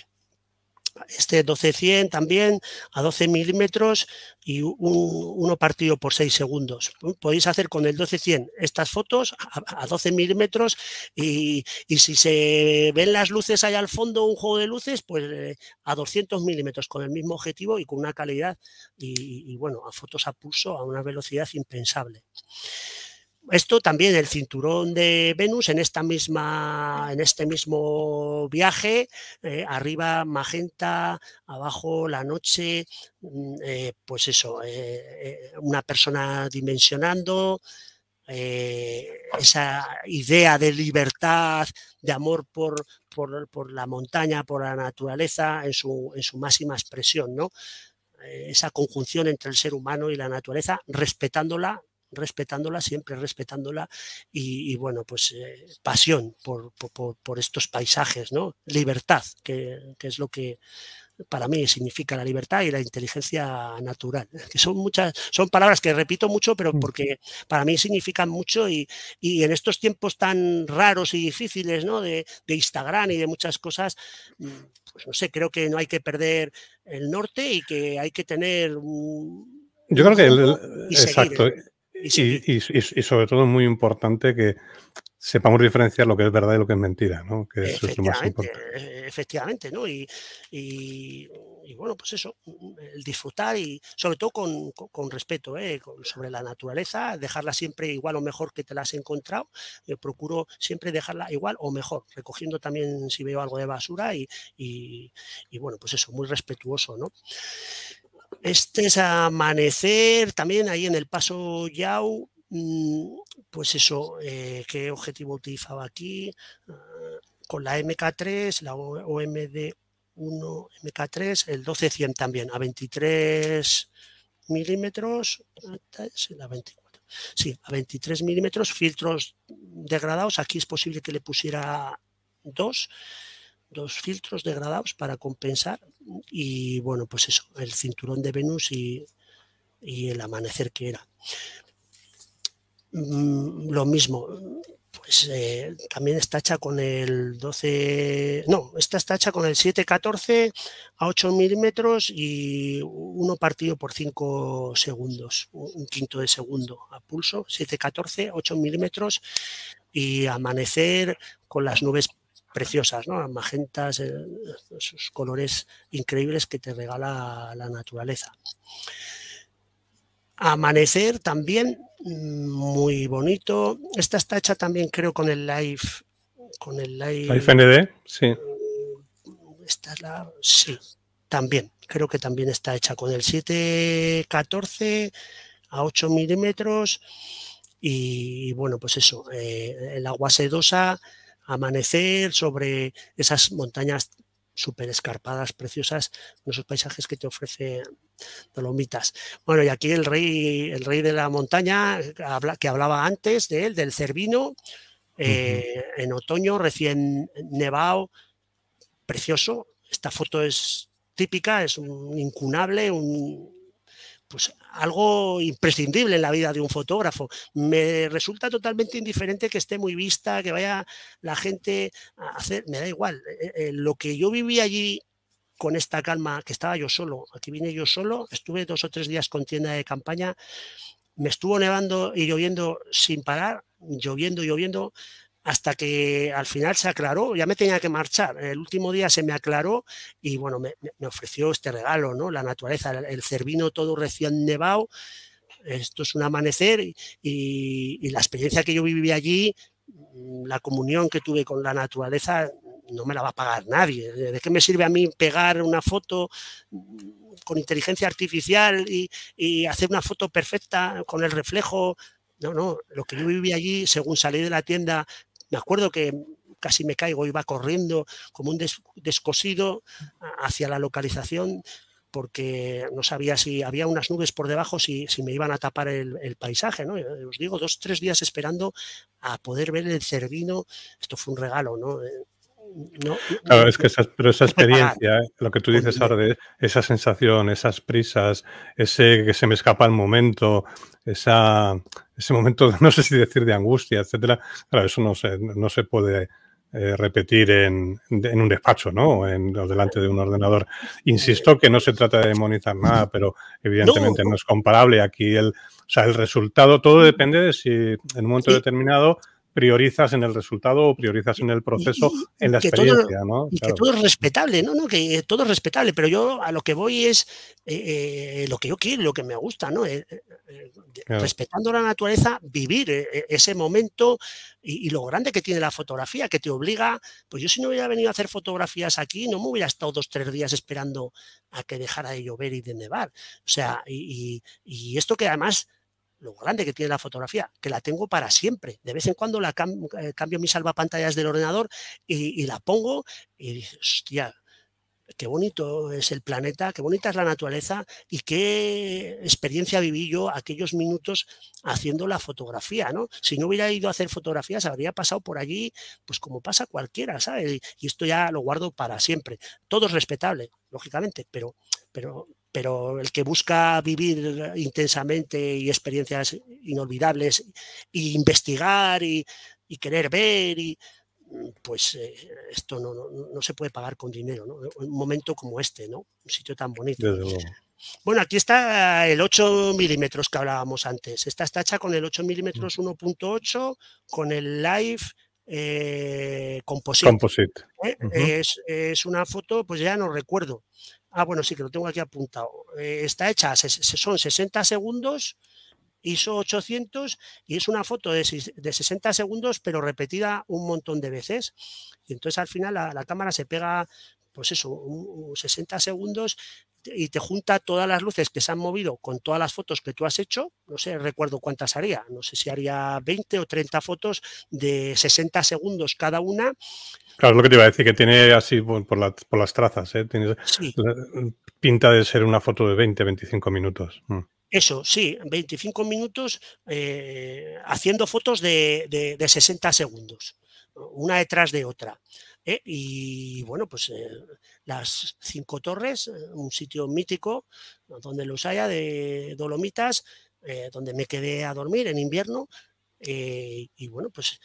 este 12-100 también a 12 milímetros y uno partido por 6 segundos. Podéis hacer con el 12-100 estas fotos a, 12 milímetros y, si se ven las luces allá al fondo, un juego de luces, pues eh, a 200 milímetros con el mismo objetivo y con una calidad y, y bueno, a fotos a pulso a una velocidad impensable esto también el cinturón de Venus en esta misma en este mismo viaje eh, arriba magenta abajo la noche mm, eh, pues eso eh, una persona dimensionando esa idea de libertad de amor por, por, la montaña por la naturaleza en su, en su máxima expresión no esa conjunción entre el ser humano y la naturaleza respetándola respetándola, siempre respetándola y, bueno, pues eh, pasión por, por, estos paisajes, ¿no? Libertad, que, es lo que para mí significa la libertad y la inteligencia natural, que son muchas, son palabras que repito mucho, pero mm. porque para mí significan mucho y, en estos tiempos tan raros y difíciles, ¿no? De, Instagram y de muchas cosas, mm, pues no sé, creo que no hay que perder el norte y que hay que tener un, yo creo que exacto. Y, sobre todo es muy importante que sepamos diferenciar lo que es verdad y lo que es mentira, ¿no? Que eso es lo más importante. E-, efectivamente, ¿no? Y, bueno, pues eso, mm, el disfrutar y sobre todo con, respeto ¿eh? sobre la naturaleza, dejarla siempre igual o mejor que te la has encontrado. Yo eh, procuro siempre dejarla igual o mejor, recogiendo también si veo algo de basura y, bueno, pues eso, muy respetuoso, ¿no? Este es amanecer, también ahí en el paso YAU, mm, pues eso, eh, qué objetivo utilizaba aquí, ah, con la MK3, la OMD1 MK3, el 1200 también, a 23 milímetros, sí, a 23 milímetros, filtros degradados, aquí es posible que le pusiera dos, los filtros degradados para compensar y bueno, pues eso, el cinturón de Venus y, el amanecer que era. Mm, lo mismo, pues eh, también está hecha con el 12, no, esta está hecha con el 714 a 8 milímetros y uno partido por 5 segundos, un quinto de segundo a pulso, 714 14 8 milímetros y amanecer con las nubes preciosas, ¿no? Las magentas, eh, esos colores increíbles que te regala la naturaleza. Amanecer también, mm, muy bonito. Esta está hecha también, creo, con el live. Con el ND, sí. Mm, esta es la. Sí, también. Creo que también está hecha con el 714 a 8 milímetros. Y, bueno, pues eso. Eh, el agua sedosa amanecer sobre esas montañas súper escarpadas, preciosas, esos paisajes que te ofrece Dolomitas. Bueno, y aquí el rey, el rey de la montaña, que hablaba antes de él, del Cervino, eh, en otoño, recién nevado, precioso. Esta foto es típica, es un incunable, un, pues algo imprescindible en la vida de un fotógrafo. Me resulta totalmente indiferente que esté muy vista, que vaya la gente a hacer, me da igual. Eh, eh, eh, lo que yo viví allí con esta calma, que estaba yo solo, aquí vine yo solo, estuve dos o tres días con tienda de campaña, me estuvo nevando y lloviendo sin parar, lloviendo, lloviendo, hasta que al final se aclaró, ya me tenía que marchar, el último día se me aclaró y bueno, me, ofreció este regalo, ¿no? La naturaleza, el, cervino todo recién nevado, esto es un amanecer y, la experiencia que yo viví allí, mm, la comunión que tuve con la naturaleza, no me la va a pagar nadie. ¿De qué me sirve a mí pegar una foto mm, con inteligencia artificial y, y hacer una foto perfecta con el reflejo? No, no, lo que yo viví allí, según salí de la tienda, me acuerdo que casi me caigo, iba corriendo como un descosido hacia la localización porque no sabía si había unas nubes por debajo, si, me iban a tapar el, el, paisaje. ¿no? Os digo, dos, tres días esperando a poder ver el cervino. Esto fue un regalo, ¿no? No, claro, es que esa, pero esa experiencia, eh, lo que tú dices ahora de esa sensación, esas prisas, ese que se me escapa el momento, ese momento, no sé si decir de angustia, etcétera, claro, eso no se, no se puede eh, repetir en, un despacho, ¿no? En, o delante de un ordenador. Insisto que no se trata de demonizar nada, pero evidentemente no, es comparable. Aquí el, o sea, el resultado, todo depende de si en un momento determinado priorizas en el resultado o priorizas en el proceso, en la experiencia, ¿no? Y que todo es respetable, no, no, que eh, todo es respetable, pero yo a lo que voy es eh, eh, lo que yo quiero, lo que me gusta, ¿no? Respetando la naturaleza, vivir ese momento y, y, lo grande que tiene la fotografía, que te obliga, pues yo si no hubiera venido a hacer fotografías aquí, no me hubiera estado dos, tres días esperando a que dejara de llover y de nevar. O sea, y esto que además lo grande que tiene la fotografía, que la tengo para siempre. De vez en cuando la eh, cambio mi salvapantallas del ordenador y, la pongo y dices, hostia, qué bonito es el planeta, qué bonita es la naturaleza y qué experiencia viví yo aquellos minutos haciendo la fotografía, ¿no? Si no hubiera ido a hacer fotografías, habría pasado por allí, pues como pasa cualquiera, ¿sabes? Y esto ya lo guardo para siempre. Todo es respetable, lógicamente, pero, pero pero el que busca vivir intensamente y experiencias inolvidables e investigar y, querer ver y mm, pues eh, esto no, se puede pagar con dinero, ¿no? Un momento como este, ¿no? Un sitio tan bonito. Bueno, aquí está el 8 milímetros que hablábamos antes. Esta está hecha con el 8 milímetros 1.8, mm. con el Live eh, Composite. ¿eh? es, es, una foto, pues ya no recuerdo, Ah, bueno, sí que lo tengo aquí apuntado. Eh, está hecha, son 60 segundos, ISO 800, y es una foto de, 60 segundos, pero repetida un montón de veces. Y entonces al final la, cámara se pega, pues eso, 60 segundos y te junta todas las luces que se han movido con todas las fotos que tú has hecho, no sé, recuerdo cuántas haría, no sé si haría 20 o 30 fotos de 60 segundos cada una. Claro, es lo que te iba a decir, que tiene así por, las trazas, ¿eh? pinta de ser una foto de 20, 25 minutos. Mm. Eso, sí, 25 minutos eh, haciendo fotos de 60 segundos una detrás de otra. ¿eh? Y bueno, pues eh, las cinco torres, eh, un sitio mítico donde los haya de Dolomitas, donde me quedé a dormir en invierno. y bueno, pues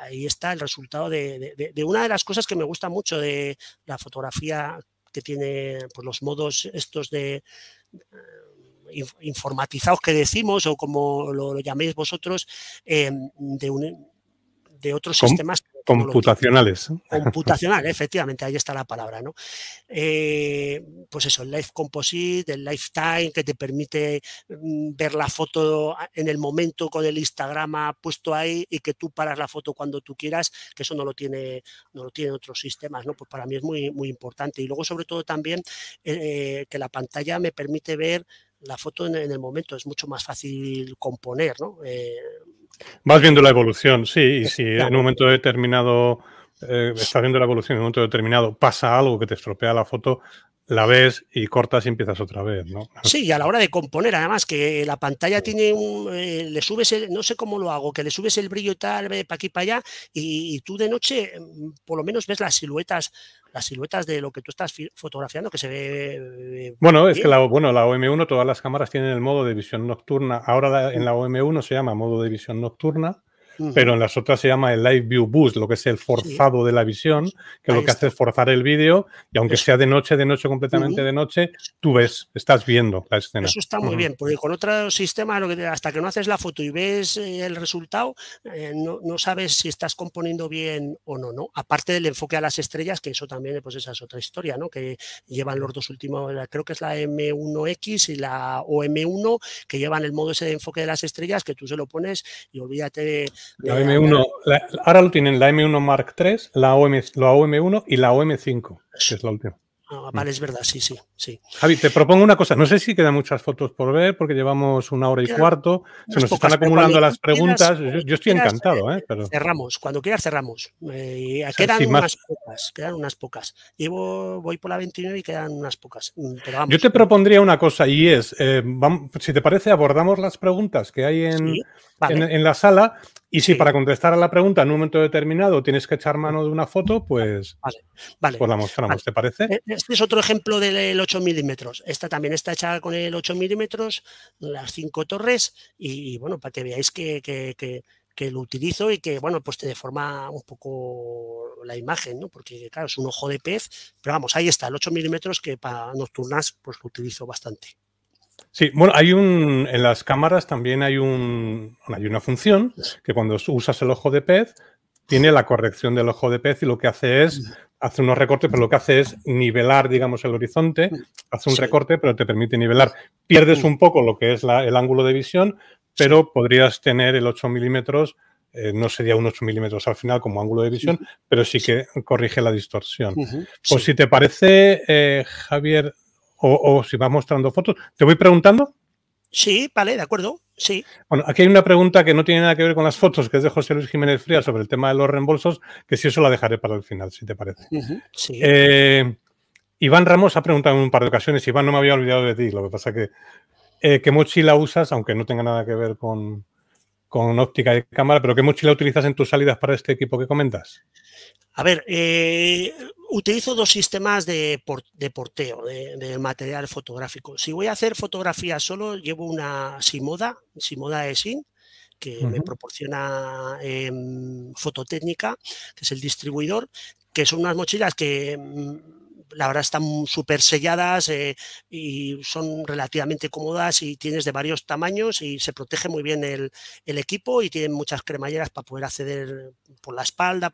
ahí está el resultado de, una de las cosas que me gusta mucho de la fotografía que tiene pues, los modos estos de informatizados que decimos o como lo, llaméis vosotros, de un, de otros sistemas. Computacionales. Computacional, efectivamente, ahí está la palabra, ¿no? Eh, pues eso, el Live Composite, el Lifetime, que te permite mm, ver la foto en el momento con el Instagram puesto ahí y que tú paras la foto cuando tú quieras, que eso no lo tiene, no lo tiene otros sistemas, ¿no? Pues para mí es muy, muy importante. Y luego, sobre todo, también eh, que la pantalla me permite ver la foto en, el momento es mucho más fácil componer, ¿no? Eh, Vas viendo la evolución, sí, y si en un momento determinado eh, estás viendo la evolución, en un momento determinado pasa algo que te estropea la foto, la ves y cortas y empiezas otra vez, ¿no? Sí, y a la hora de componer, además, que la pantalla tiene un... Eh, le subes el... No sé cómo lo hago, que le subes el brillo y tal, para aquí, para allá, y, tú de noche mm, por lo menos ves las siluetas las siluetas de lo que tú estás fotografiando que se ve... Eh, bueno, es que la, bueno, la OM1, todas las cámaras tienen el modo de visión nocturna. Ahora en la OM1 se llama modo de visión nocturna pero en las otras se llama el Live View Boost, lo que es el forzado de la visión, que lo que hace es forzar el vídeo y aunque sea de noche, de noche completamente de noche, tú ves, estás viendo la escena. Eso está muy bien, porque con otro sistema, hasta que no haces la foto y ves eh, el resultado, eh, no, sabes si estás componiendo bien o no, ¿no? Aparte del enfoque a las estrellas, que eso también, pues esa es otra historia, ¿no? Que llevan los dos últimos, creo que es la M1X y la OM1, que llevan el modo ese de enfoque de las estrellas, que tú se lo pones y olvídate la 1 eh, ahora lo tienen la M1 Mark III, la, OM, la 1 y la OM5, que es la última. Ah, vale, es verdad, sí, sí, sí. Javi, te propongo una cosa. No sé si quedan muchas fotos por ver, porque llevamos una hora y cuarto. Se pues nos están acumulando las preguntas. yo, estoy encantado, eh, ¿eh? Cerramos, cuando quieras cerramos. quedan unas pocas, quedan unas pocas. Llevo, voy por la 29 y quedan unas pocas. Mm, yo te propondría una cosa y es, si te parece, abordamos las preguntas que hay en la sala y si para contestar a la pregunta en un momento determinado tienes que echar mano de una foto, pues, vale, pues la mostramos, ¿te parece? Eh, este es otro ejemplo del 8 milímetros. Esta también está hecha con el 8 milímetros, las cinco torres, y, bueno, para que veáis que, lo utilizo y que, bueno, pues te deforma un poco la imagen, ¿no? Porque, claro, es un ojo de pez, pero vamos, ahí está, el 8 milímetros que para nocturnas, pues lo utilizo bastante. Sí, bueno, hay un. En las cámaras también hay un. Hay una función que cuando usas el ojo de pez, tiene la corrección del ojo de pez y lo que hace es. Hace unos recortes, pero lo que hace es nivelar, digamos, el horizonte. Hace un recorte, pero te permite nivelar. Pierdes un poco lo que es el ángulo de visión, pero podrías tener el 8 milímetros eh, no sería un 8 milímetros al final como ángulo de visión, pero sí que corrige la distorsión. Pues si te parece, eh, Javier, o, si vas mostrando fotos. ¿Te voy preguntando? Sí, vale, de acuerdo, sí. Bueno, aquí hay una pregunta que no tiene nada que ver con las fotos, que es de José Luis Jiménez Fría sobre el tema de los reembolsos, que si eso la dejaré para el final, si te parece. sí. Eh, Iván Ramos ha preguntado en un par de ocasiones, Iván no me había olvidado de ti, lo que pasa que eh, qué mochila usas, aunque no tenga nada que ver con, con óptica y cámara, pero qué mochila utilizas en tus salidas para este equipo que comentas. A ver, eh, utilizo dos sistemas de, de porteo de, material fotográfico. Si voy a hacer fotografía solo, llevo una Simoda, Simoda de que me proporciona em, Fototécnica, que es el distribuidor, que son unas mochilas que mm, la verdad están súper selladas eh, y son relativamente cómodas y tienes de varios tamaños y se protege muy bien el, equipo y tienen muchas cremalleras para poder acceder por la espalda.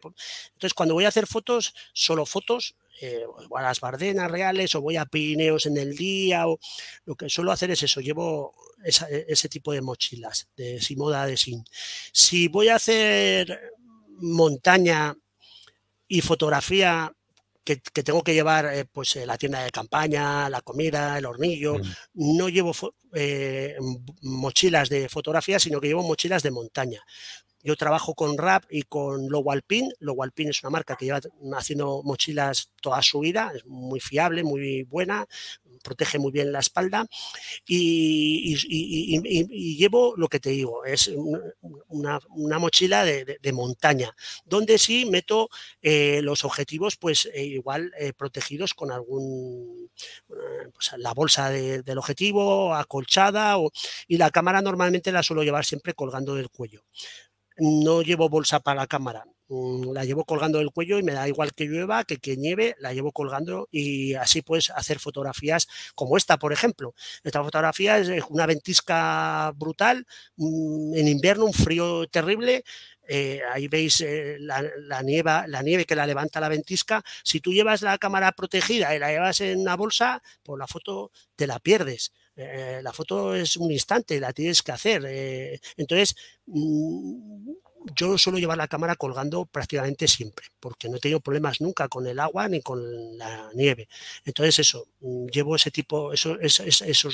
Entonces, cuando voy a hacer fotos, solo fotos, eh, o a las Bardenas reales o voy a pineos en el día o lo que suelo hacer es eso, llevo ese tipo de mochilas de moda, de Sin. Si voy a hacer montaña y fotografía que, tengo que llevar eh, pues eh, la tienda de campaña, la comida, el hornillo. Mm. No llevo eh, mochilas de fotografía, sino que llevo mochilas de montaña. Yo trabajo con Rap y con Lowalpin. Lowalpin es una marca que lleva haciendo mochilas toda su vida, es muy fiable, muy buena, protege muy bien la espalda y, llevo lo que te digo, es una, mochila de, montaña, donde sí meto eh, los objetivos pues eh, igual eh, protegidos con algún, pues, la bolsa del objetivo acolchada y la cámara normalmente la suelo llevar siempre colgando del cuello no llevo bolsa para la cámara. Mm, la llevo colgando del cuello y me da igual que llueva, que, que nieve, la llevo colgando y así puedes hacer fotografías como esta, por ejemplo. Esta fotografía es eh, una ventisca brutal, mm, en invierno un frío terrible, eh, ahí veis eh, la, la nieve que la levanta la ventisca. Si tú llevas la cámara protegida y la llevas en la bolsa, pues la foto te la pierdes. Eh, la foto es un instante, la tienes que hacer. Eh, entonces, mm, yo suelo llevar la cámara colgando prácticamente siempre, porque no he tenido problemas nunca con el agua ni con la nieve. Entonces, eso, mm, llevo ese tipo, esos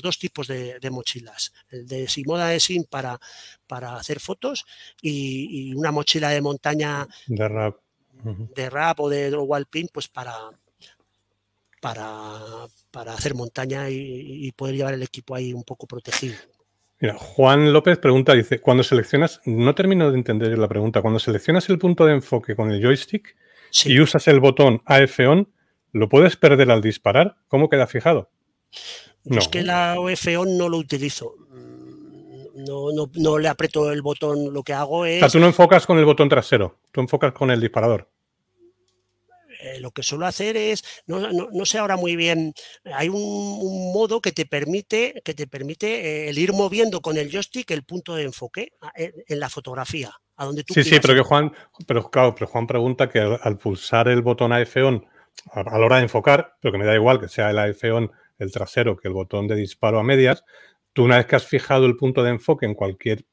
dos tipos de, mochilas. El de Simoda de Sim para, para hacer fotos y, una mochila de montaña de rap, de o de pin, pues para, para, hacer montaña y, poder llevar el equipo ahí un poco protegido. Mira, Juan López pregunta, dice, cuando seleccionas, no termino de entender la pregunta, cuando seleccionas el punto de enfoque con el joystick y usas el botón AF-ON, ¿lo puedes perder al disparar? ¿Cómo queda fijado? No. Es que la af on no lo utilizo. Mm, no, no, le aprieto el botón, lo que hago es... O sea, tú no enfocas con el botón trasero, tú enfocas con el disparador. Eh, lo que suelo hacer es, no, no, sé ahora muy bien, hay un, modo que te permite, que te permite eh, el ir moviendo con el joystick el punto de enfoque en, la fotografía. A donde tú sí, sí, pero que Juan, pero claro, pero Juan pregunta que al, pulsar el botón AF on a, la hora de enfocar, pero que me da igual que sea el AF on el trasero que el botón de disparo a medias, tú una vez que has fijado el punto de enfoque en cualquier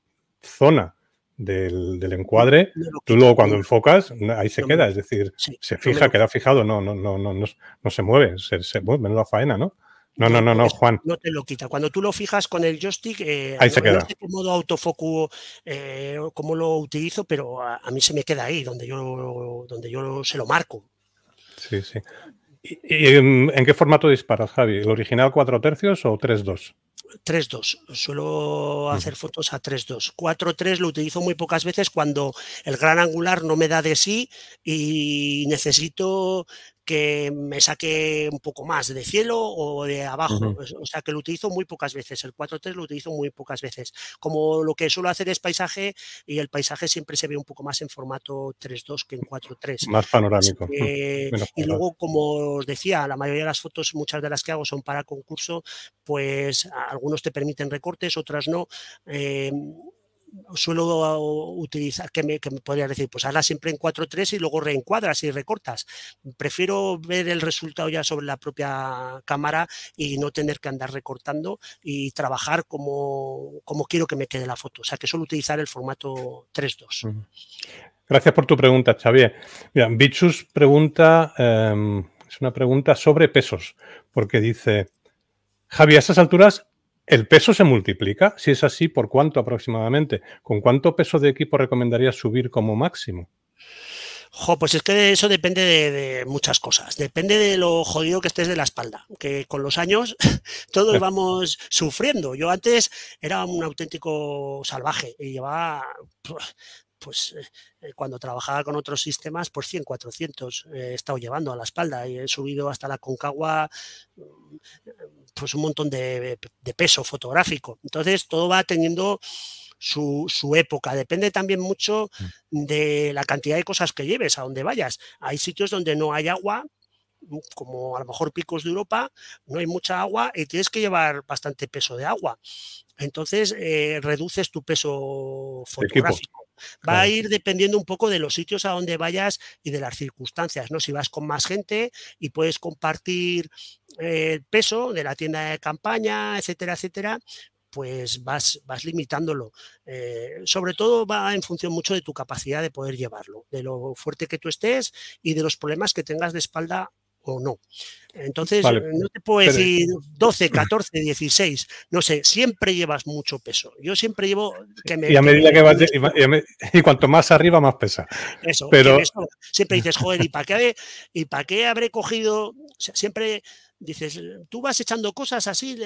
zona del, encuadre, tú luego cuando enfocas, ahí se queda, es decir, se fija, queda fijado, no, no, no, no, no, se mueve, se, se la faena, ¿no? No, no, no, no, Juan. No te lo quita. Cuando tú lo fijas con el joystick, eh, ahí se queda. No este sé modo autofocus, eh, cómo lo utilizo, pero a, mí se me queda ahí, donde yo, donde yo se lo marco. Sí, sí. ¿Y, en, em, en, qué formato disparas, Javi? ¿El original 4 tercios o 3-2? 3-2. Suelo hacer fotos a 3-2. 4-3 lo utilizo muy pocas veces cuando el gran angular no me da de sí y necesito que me saque un poco más de cielo o de abajo. O sea, que lo utilizo muy pocas veces. El 4-3 lo utilizo muy pocas veces. Como lo que suelo hacer es paisaje y el paisaje siempre se ve un poco más en formato 3-2 que en 4-3. Más panorámico. Mm, y luego, como os decía, la mayoría de las fotos, muchas de las que hago son para concurso, pues algunos te permiten recortes, otras no. Em, suelo utilizar, que me, que podría decir, pues hazla siempre en 4-3 y luego reencuadras y recortas. Prefiero ver el resultado ya sobre la propia cámara y no tener que andar recortando y trabajar como, quiero que me quede la foto. O sea, que suelo utilizar el formato 3-2. Gracias por tu pregunta, Xavier. Mira, Bichus pregunta, em, es una pregunta sobre pesos, porque dice, Javi, a estas alturas ¿El peso se multiplica? Si es así, ¿por cuánto aproximadamente? ¿Con cuánto peso de equipo recomendarías subir como máximo? Jo, pues es que eso depende de, muchas cosas. Depende de lo jodido que estés de la espalda, que con los años todos vamos sufriendo. Yo antes era un auténtico salvaje y llevaba pues eh, cuando trabajaba con otros sistemas, pues 100, 400 he estado llevando a la espalda. Y He subido hasta la Concagua, mm, pues un montón de, peso fotográfico. Entonces todo va teniendo su, época. Depende también mucho mm. de la cantidad de cosas que lleves, a donde vayas. Hay sitios donde no hay agua, mm, como a lo mejor picos de Europa, no hay mucha agua y tienes que llevar bastante peso de agua. Entonces eh, reduces tu peso fotográfico. Va a ir dependiendo un poco de los sitios a donde vayas y de las circunstancias, ¿no? Si vas con más gente y puedes compartir eh, el peso de la tienda de campaña, etcétera, etcétera, pues vas, limitándolo. Eh, sobre todo va en función mucho de tu capacidad de poder llevarlo, de lo fuerte que tú estés y de los problemas que tengas de espalda o no. Entonces, no te puedo decir 12, 14, 16, no sé, siempre llevas mucho peso. Yo siempre llevo que me... Y cuanto más arriba, más pesa. pero... siempre dices, joder, ¿y para qué, y para qué habré cogido? siempre dices, tú vas echando cosas así,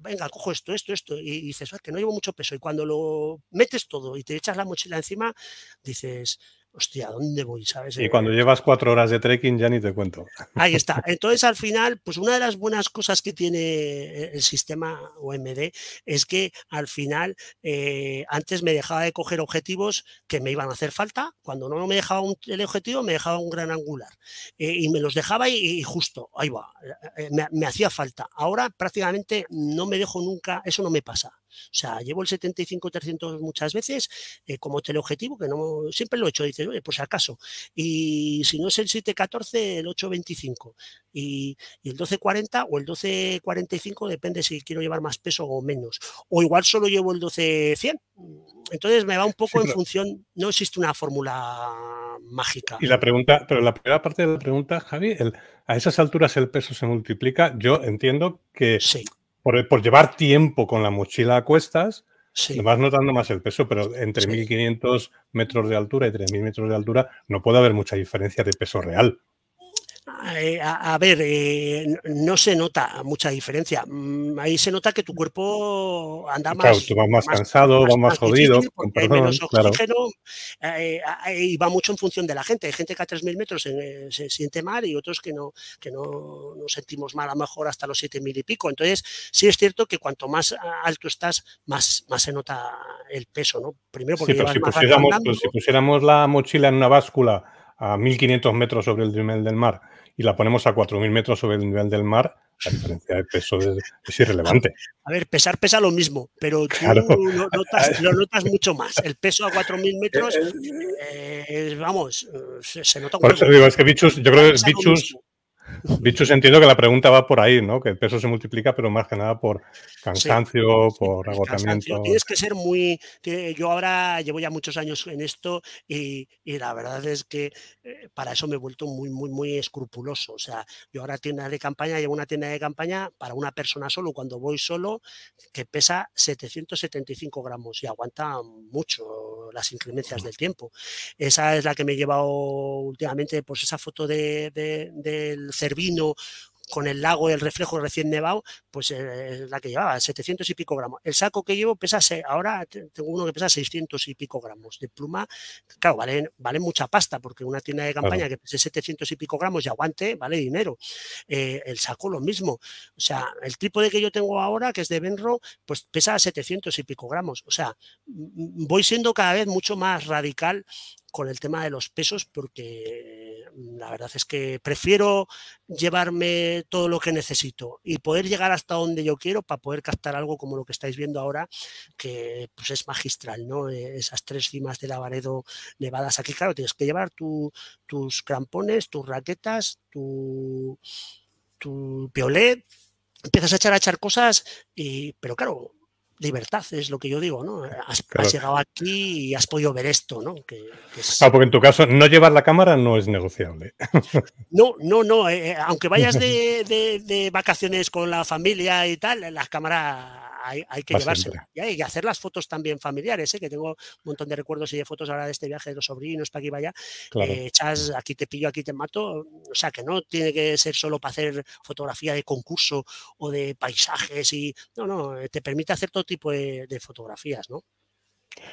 venga, cojo esto, esto, esto, y dices, ah, que no llevo mucho peso. Y cuando lo metes todo y te echas la mochila encima, dices, hostia, ¿dónde voy? ¿Sabes? Y cuando llevas cuatro horas de trekking ya ni te cuento. Ahí está. Entonces, al final, pues una de las buenas cosas que tiene e-, el sistema OMD es que al final, eh, antes me dejaba de coger objetivos que me iban a hacer falta. Cuando no me dejaba un, el objetivo, me dejaba un gran angular. Eh, y me los dejaba y, justo, ahí va, eh, me hacía falta. Ahora prácticamente no me dejo nunca, eso no me pasa. O sea, llevo el 75-300 muchas veces eh, como teleobjetivo, este que no siempre lo he hecho, dices, oye, pues acaso. Y si no es el 714, el 825. Y, y el 1240 o el 1245, depende si quiero llevar más peso o menos. O igual solo llevo el 12100. Entonces me va un poco en función, no existe una fórmula mágica. Y la pregunta, pero la primera parte de la pregunta, Javi, a esas alturas el peso se multiplica. Yo entiendo que. Sí eh, por, llevar tiempo con la mochila a cuestas, sí. vas notando más el peso, pero entre 1500 metros de altura y 3000 metros de altura no puede haber mucha diferencia de peso real. Ah, eh, a, ver, eh, no se nota mucha diferencia. Mm, ahí se nota que tu cuerpo anda más. más, cansado, vas más, jodido. Con menos oxígeno eh, y va mucho en función de la gente. Hay gente que a 3.000 metros se, siente mal y otros que no que no nos sentimos mal a lo mejor hasta los 7.000 y pico. Entonces, sí es cierto que cuanto más alto estás, más, se nota el peso, ¿no? Primero porque si, pusiéramos, si pusiéramos la mochila en una báscula a 1.500 metros sobre el nivel del mar y la ponemos a 4.000 metros sobre el nivel del mar, la diferencia de peso es, irrelevante. A ver, pesar pesa lo mismo, pero tú lo, notas, lo, notas, mucho más. El peso a 4.000 metros, eh, eh, eh, vamos, se, se nota un Por eso digo, es que bichos, yo creo que bichos... Dicho sentido que la pregunta va por ahí, ¿no? Que el peso se multiplica, pero más que nada por cansancio, por agotamiento. Tienes que ser muy. Yo ahora llevo ya muchos años en esto y, la verdad es que eh, para eso me he vuelto muy, muy, muy escrupuloso. O sea, yo ahora tienda de campaña, llevo una tienda de campaña para una persona solo, cuando voy solo, que pesa 775 gramos y aguanta mucho las inclemencias del tiempo. Esa es la que me he llevado últimamente, pues esa foto de, del Cervino con el lago y el reflejo recién nevado, pues eh, es la que llevaba, 700 y pico gramos. El saco que llevo pesa, ahora tengo uno que pesa 600 y pico gramos de pluma. Claro, vale, vale mucha pasta, porque una tienda de campaña que pesa 700 y pico gramos y aguante, vale dinero. Eh, el saco lo mismo. O sea, el tipo de que yo tengo ahora, que es de Benro, pues pesa 700 y pico gramos. O sea, voy siendo cada vez mucho más radical con el tema de los pesos porque mm, la verdad es que prefiero llevarme todo lo que necesito y poder llegar hasta donde yo quiero para poder captar algo como lo que estáis viendo ahora, que pues es magistral, ¿no? Eh, esas tres cimas de Lavaredo nevadas aquí, claro, tienes que llevar tu, tus crampones, tus raquetas, tu, tu piolet, empiezas a echar a echar cosas, y, pero claro, libertad, es lo que yo digo, ¿no? Has, llegado aquí y has podido ver esto, ¿no? Que, ah, porque en tu caso no llevar la cámara no es negociable. No, no, no. Eh, eh, aunque vayas de, vacaciones con la familia y tal, la cámara hay, que ah, llevársela. Y, hacer las fotos también familiares, ¿eh? que tengo un montón de recuerdos y de fotos ahora de este viaje de los sobrinos para que vaya. Eh, echas, aquí te pillo, aquí te mato. O sea, que no tiene que ser solo para hacer fotografía de concurso o de paisajes y... No, no, te permite hacer todo tipo de, fotografías, ¿no?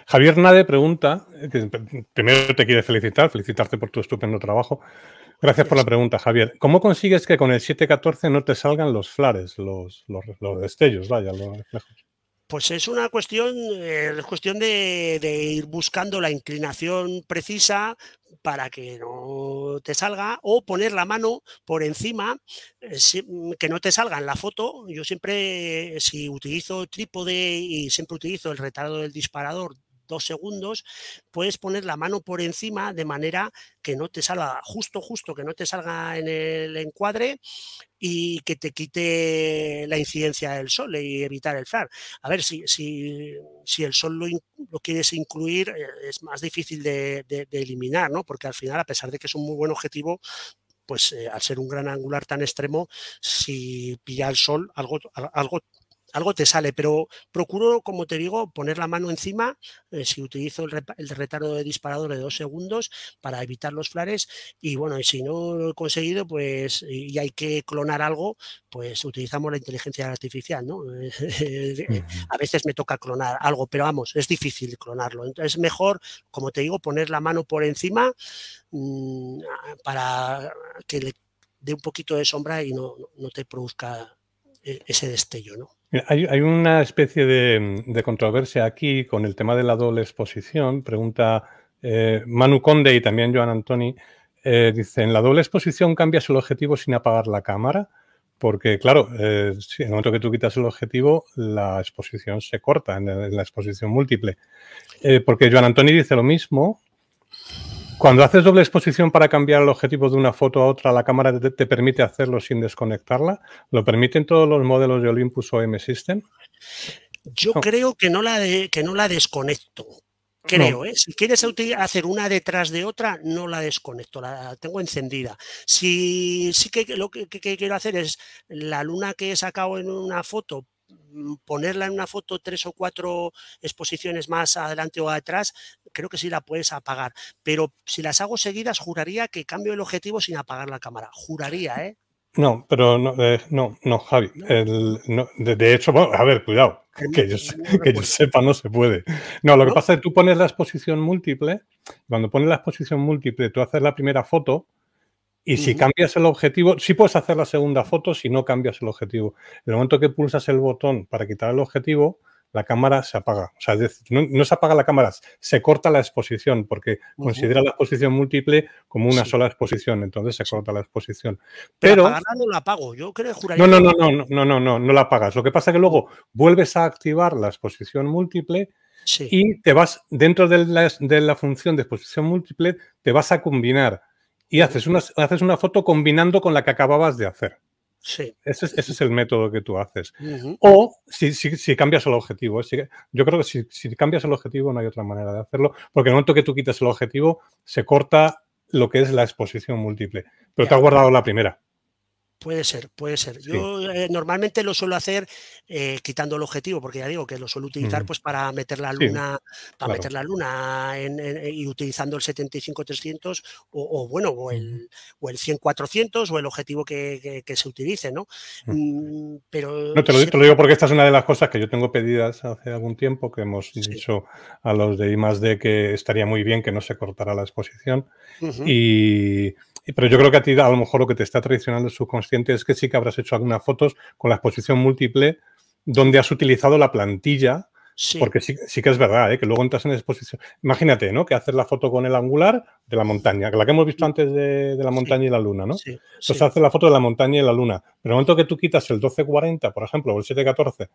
Javier Nade pregunta, eh, primero te quiere felicitar, felicitarte por tu estupendo trabajo. Gracias por la pregunta, Javier. ¿Cómo consigues que con el 714 no te salgan los flares, los, los destellos, vaya, los reflejos? Pues es una cuestión, eh, es cuestión de, ir buscando la inclinación precisa para que no te salga o poner la mano por encima, eh, mm, que no te salga en la foto. Yo siempre, eh, si utilizo trípode y siempre utilizo el retardo del disparador dos segundos, puedes poner la mano por encima de manera que no te salga justo, justo, que no te salga en el encuadre y que te quite la incidencia del sol y evitar el flare. A ver, si, si, el sol lo, quieres incluir, eh, es más difícil de, de, eliminar, ¿no? Porque al final, a pesar de que es un muy buen objetivo, pues eh, al ser un gran angular tan extremo, si pilla el sol, algo, algo algo te sale, pero procuro, como te digo, poner la mano encima, eh, si utilizo el, retardo de disparador de dos segundos para evitar los flares y bueno, y si no lo he conseguido, pues y hay que clonar algo, pues utilizamos la inteligencia artificial, ¿no? a veces me toca clonar algo, pero vamos, es difícil clonarlo. Entonces, es mejor, como te digo, poner la mano por encima mm, para que le dé un poquito de sombra y no, no te produzca eh, ese destello, ¿no? Hay, una especie de, controversia aquí con el tema de la doble exposición. Pregunta eh, Manu Conde y también Joan Antoni. Eh, dicen, dice, ¿en la doble exposición cambias el objetivo sin apagar la cámara? Porque, claro, eh, si en el momento que tú quitas el objetivo, la exposición se corta en la exposición múltiple. porque Joan Antoni dice lo mismo, cuando haces doble exposición para cambiar el objetivo de una foto a otra, la cámara te, permite hacerlo sin desconectarla. ¿Lo permiten todos los modelos de Olympus o M-System? Yo creo que no la, que no la desconecto. Creo, ¿eh? Si quieres hacer una detrás de otra, no la desconecto, la tengo encendida. Si sí que lo que, quiero hacer es la luna que he sacado en una foto, Mm, ponerla en una foto tres o cuatro exposiciones más adelante o atrás, creo que sí la puedes apagar. Pero si las hago seguidas, juraría que cambio el objetivo sin apagar la cámara. Juraría, ¿eh? No, pero no, eh, no, no, Javi. de, hecho, a ver, cuidado, que que yo, sepa no se puede. No, lo que pasa es que tú pones la exposición múltiple, cuando pones la exposición múltiple, tú haces la primera foto, y si cambias el objetivo, sí puedes hacer la segunda foto si no cambias el objetivo. En el momento que pulsas el botón para quitar el objetivo, la cámara se apaga. O sea, no, se apaga la cámara, se corta la exposición porque considera la exposición múltiple como una sola exposición. Entonces se corta la exposición. Pero. no la apago. Yo creo juraría. No, no, no, no, no, no, no, no, la apagas. Lo que pasa es que luego vuelves a activar la exposición múltiple. Y te vas, dentro de la, de la función de exposición múltiple, te vas a combinar y haces una, haces una foto combinando con la que acababas de hacer. Sí. Ese, es, el método que tú haces. O si, cambias el objetivo. yo creo que si, cambias el objetivo no hay otra manera de hacerlo, porque en el momento que tú quitas el objetivo se corta lo que es la exposición múltiple. Pero te has guardado la primera. Puede ser, puede ser. Yo eh, normalmente lo suelo hacer eh, quitando el objetivo, porque ya digo que lo suelo utilizar pues para meter la luna, para meter la luna eh, y utilizando el 75-300 o, bueno, o el, o el 100-400 o el objetivo que, se utilice, ¿no? Mm. Mm, pero te lo, digo porque esta es una de las cosas que yo tengo pedidas hace algún tiempo, que hemos dicho a los de I+.D. que estaría muy bien que no se cortara la exposición. Y pero yo creo que a ti a lo mejor lo que te está traicionando el subconsciente es que sí que habrás hecho algunas fotos con la exposición múltiple donde has utilizado la plantilla, porque sí, que es verdad, ¿eh? que luego entras en exposición. Imagínate, ¿no? Que haces la foto con el angular de la montaña, la que hemos visto mm. antes de, la montaña y la luna, ¿no? Entonces haces la foto de la montaña y la luna. Pero en el momento que tú quitas el 1240, por ejemplo, o el 714,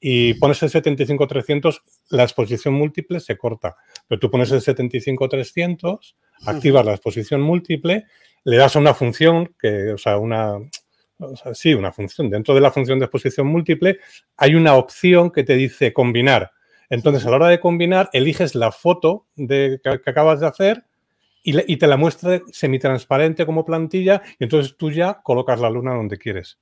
y pones el 75300, la exposición múltiple se corta. Pero tú pones el 75300, activas la exposición múltiple le das a una función, que, o sea, una, sí, una función. Dentro de la función de exposición múltiple hay una opción que te dice combinar. Entonces, a la hora de combinar, eliges la foto que, acabas de hacer y, te la muestra semitransparente como plantilla y entonces tú ya colocas la luna donde quieres.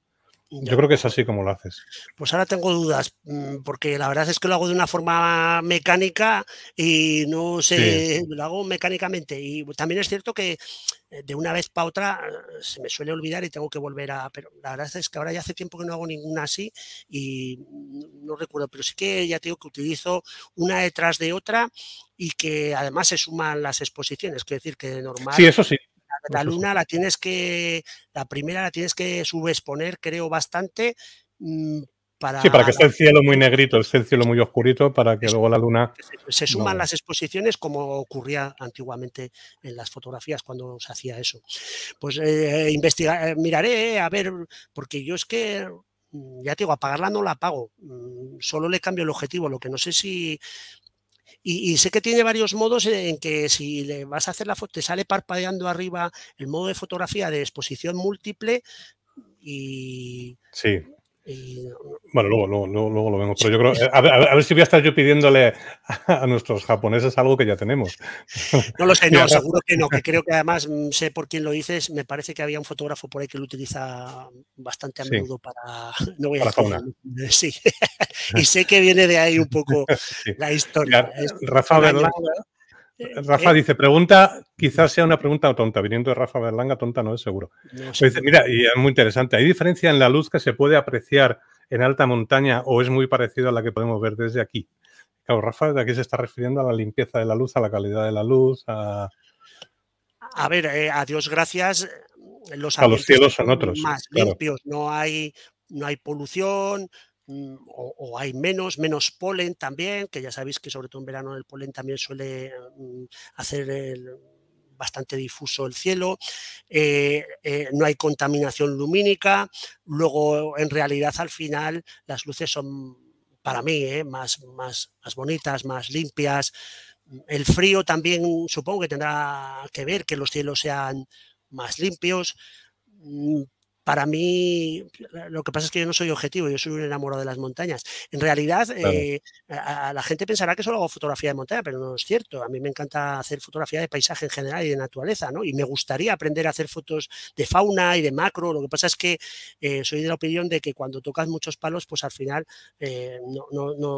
Yo creo que es así como lo haces. Pues ahora tengo dudas, mm, porque la verdad es que lo hago de una forma mecánica y no sé, lo hago mecánicamente. Y también es cierto que eh, de una vez para otra eh, se me suele olvidar y tengo que volver a... Pero la verdad es que ahora ya hace tiempo que no hago ninguna así y no recuerdo, pero sí que ya tengo que utilizo una detrás de otra y que además se suman las exposiciones, quiero decir que de normal... Sí, eso sí. la luna la tienes que, la primera la tienes que subexponer, creo, bastante, mm, para sí, para que esté el cielo muy negrito, esté el cielo muy oscurito, para que luego la luna... Se, suman las exposiciones como ocurría antiguamente en las fotografías cuando se hacía eso. Pues eh, eh, miraré, eh, a ver, porque yo es que mm, ya te digo, apagarla no la apago, mm, solo le cambio el objetivo, lo que no sé si... Y, y, sé que tiene varios modos en que si le vas a hacer la foto, te sale parpadeando arriba el modo de fotografía de exposición múltiple y... Sí. Bueno, luego, luego, lo vemos. Pero yo creo, a ver, si voy a estar yo pidiéndole a nuestros japoneses algo que ya tenemos. No lo sé, no, seguro que no. Que creo que además, mm, sé por quién lo dices, me parece que había un fotógrafo por ahí que lo utiliza bastante a menudo para. No voy a fauna. Sí. y sé que viene de ahí un poco la historia. Rafa Rafa eh. dice, pregunta, quizás sea una pregunta tonta, viniendo de Rafa Berlanga, tonta no es seguro. Pues dice, mira, y es muy interesante, ¿hay diferencia en la luz que se puede apreciar en alta montaña o es muy parecida a la que podemos ver desde aquí? Rafa, Rafa, aquí se está refiriendo a la limpieza de la luz, a la calidad de la luz, a... ver, eh, a Dios gracias, los, a los cielos son otros. Más limpios, no hay, no hay polución, Mm, o, hay menos, menos polen también, que ya sabéis que sobre todo en verano el polen también suele mm, hacer bastante difuso el cielo, eh, eh, no hay contaminación lumínica, luego en realidad al final las luces son para mí eh, más, más, más bonitas, más limpias, el frío también supongo que tendrá que ver que los cielos sean más limpios, mm, para mí, lo que pasa es que yo no soy objetivo, yo soy un enamorado de las montañas. En realidad, eh, la gente pensará que solo hago fotografía de montaña, pero no es cierto. A mí me encanta hacer fotografía de paisaje en general y de naturaleza, ¿no? Y me gustaría aprender a hacer fotos de fauna y de macro. Lo que pasa es que eh, soy de la opinión de que cuando tocas muchos palos, pues al final eh, no,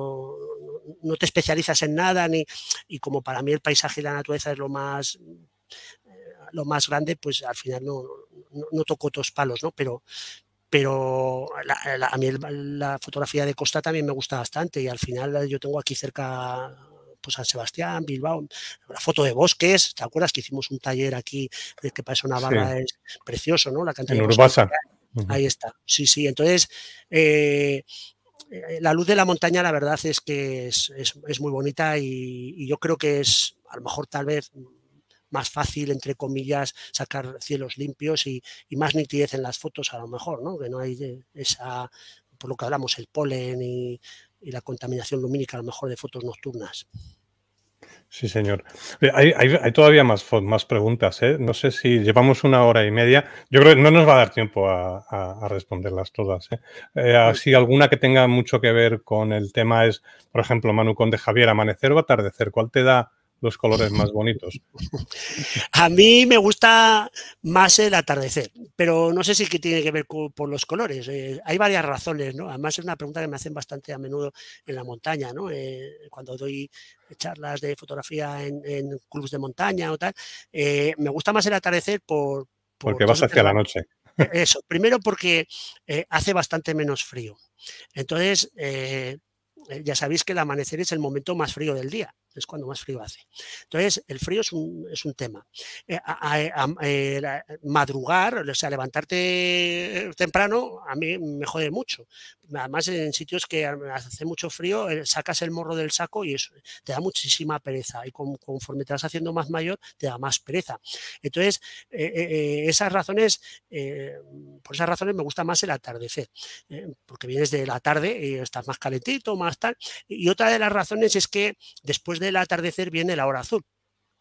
te especializas en nada, ni, y como para mí el paisaje y la naturaleza es lo más lo más grande, pues al final no, no, tocó dos palos, ¿no? Pero, pero a mí la fotografía de costa también me gusta bastante y al final yo tengo aquí cerca pues San Sebastián, Bilbao, la foto de bosques, ¿te acuerdas que hicimos un taller aquí que pasa una barra es precioso, ¿no? La cantidad de Ahí está. Sí, sí. Entonces, eh, eh, la luz de la montaña, la verdad es que es, es, muy bonita y, yo creo que es, a lo mejor tal vez, más fácil, entre comillas, sacar cielos limpios y, más nitidez en las fotos a lo mejor, ¿no? Que no hay esa, por lo que hablamos, el polen y, la contaminación lumínica a lo mejor de fotos nocturnas. Sí, señor. Hay, todavía más, más preguntas. ¿eh? No sé si llevamos una hora y media. Yo creo que no nos va a dar tiempo a, responderlas todas. Si ¿eh? Eh, así, alguna que tenga mucho que ver con el tema es, por ejemplo, Manu de Javier, amanecer o atardecer. ¿Cuál te da los colores más bonitos. A mí me gusta más el atardecer, pero no sé si tiene que ver con, por los colores. Eh, hay varias razones, ¿no? Además es una pregunta que me hacen bastante a menudo en la montaña, ¿no? Eh, cuando doy charlas de fotografía en, en clubes de montaña o tal, eh, me gusta más el atardecer por... Porque vas hacia la noche. Eso, primero porque hace bastante menos frío. Entonces, ya sabéis que el amanecer es el momento más frío del día es cuando más frío hace. Entonces, el frío es un, tema. Eh, eh, eh, madrugar, o sea, levantarte temprano, a mí me jode mucho. Además, en sitios que hace mucho frío, sacas el morro del saco y eso te da muchísima pereza. Y conforme te vas haciendo más mayor, te da más pereza. Entonces, esas razones, por esas razones me gusta más el atardecer, porque vienes de la tarde y estás más calentito, más tal. Y otra de las razones es que después de el atardecer viene la hora azul.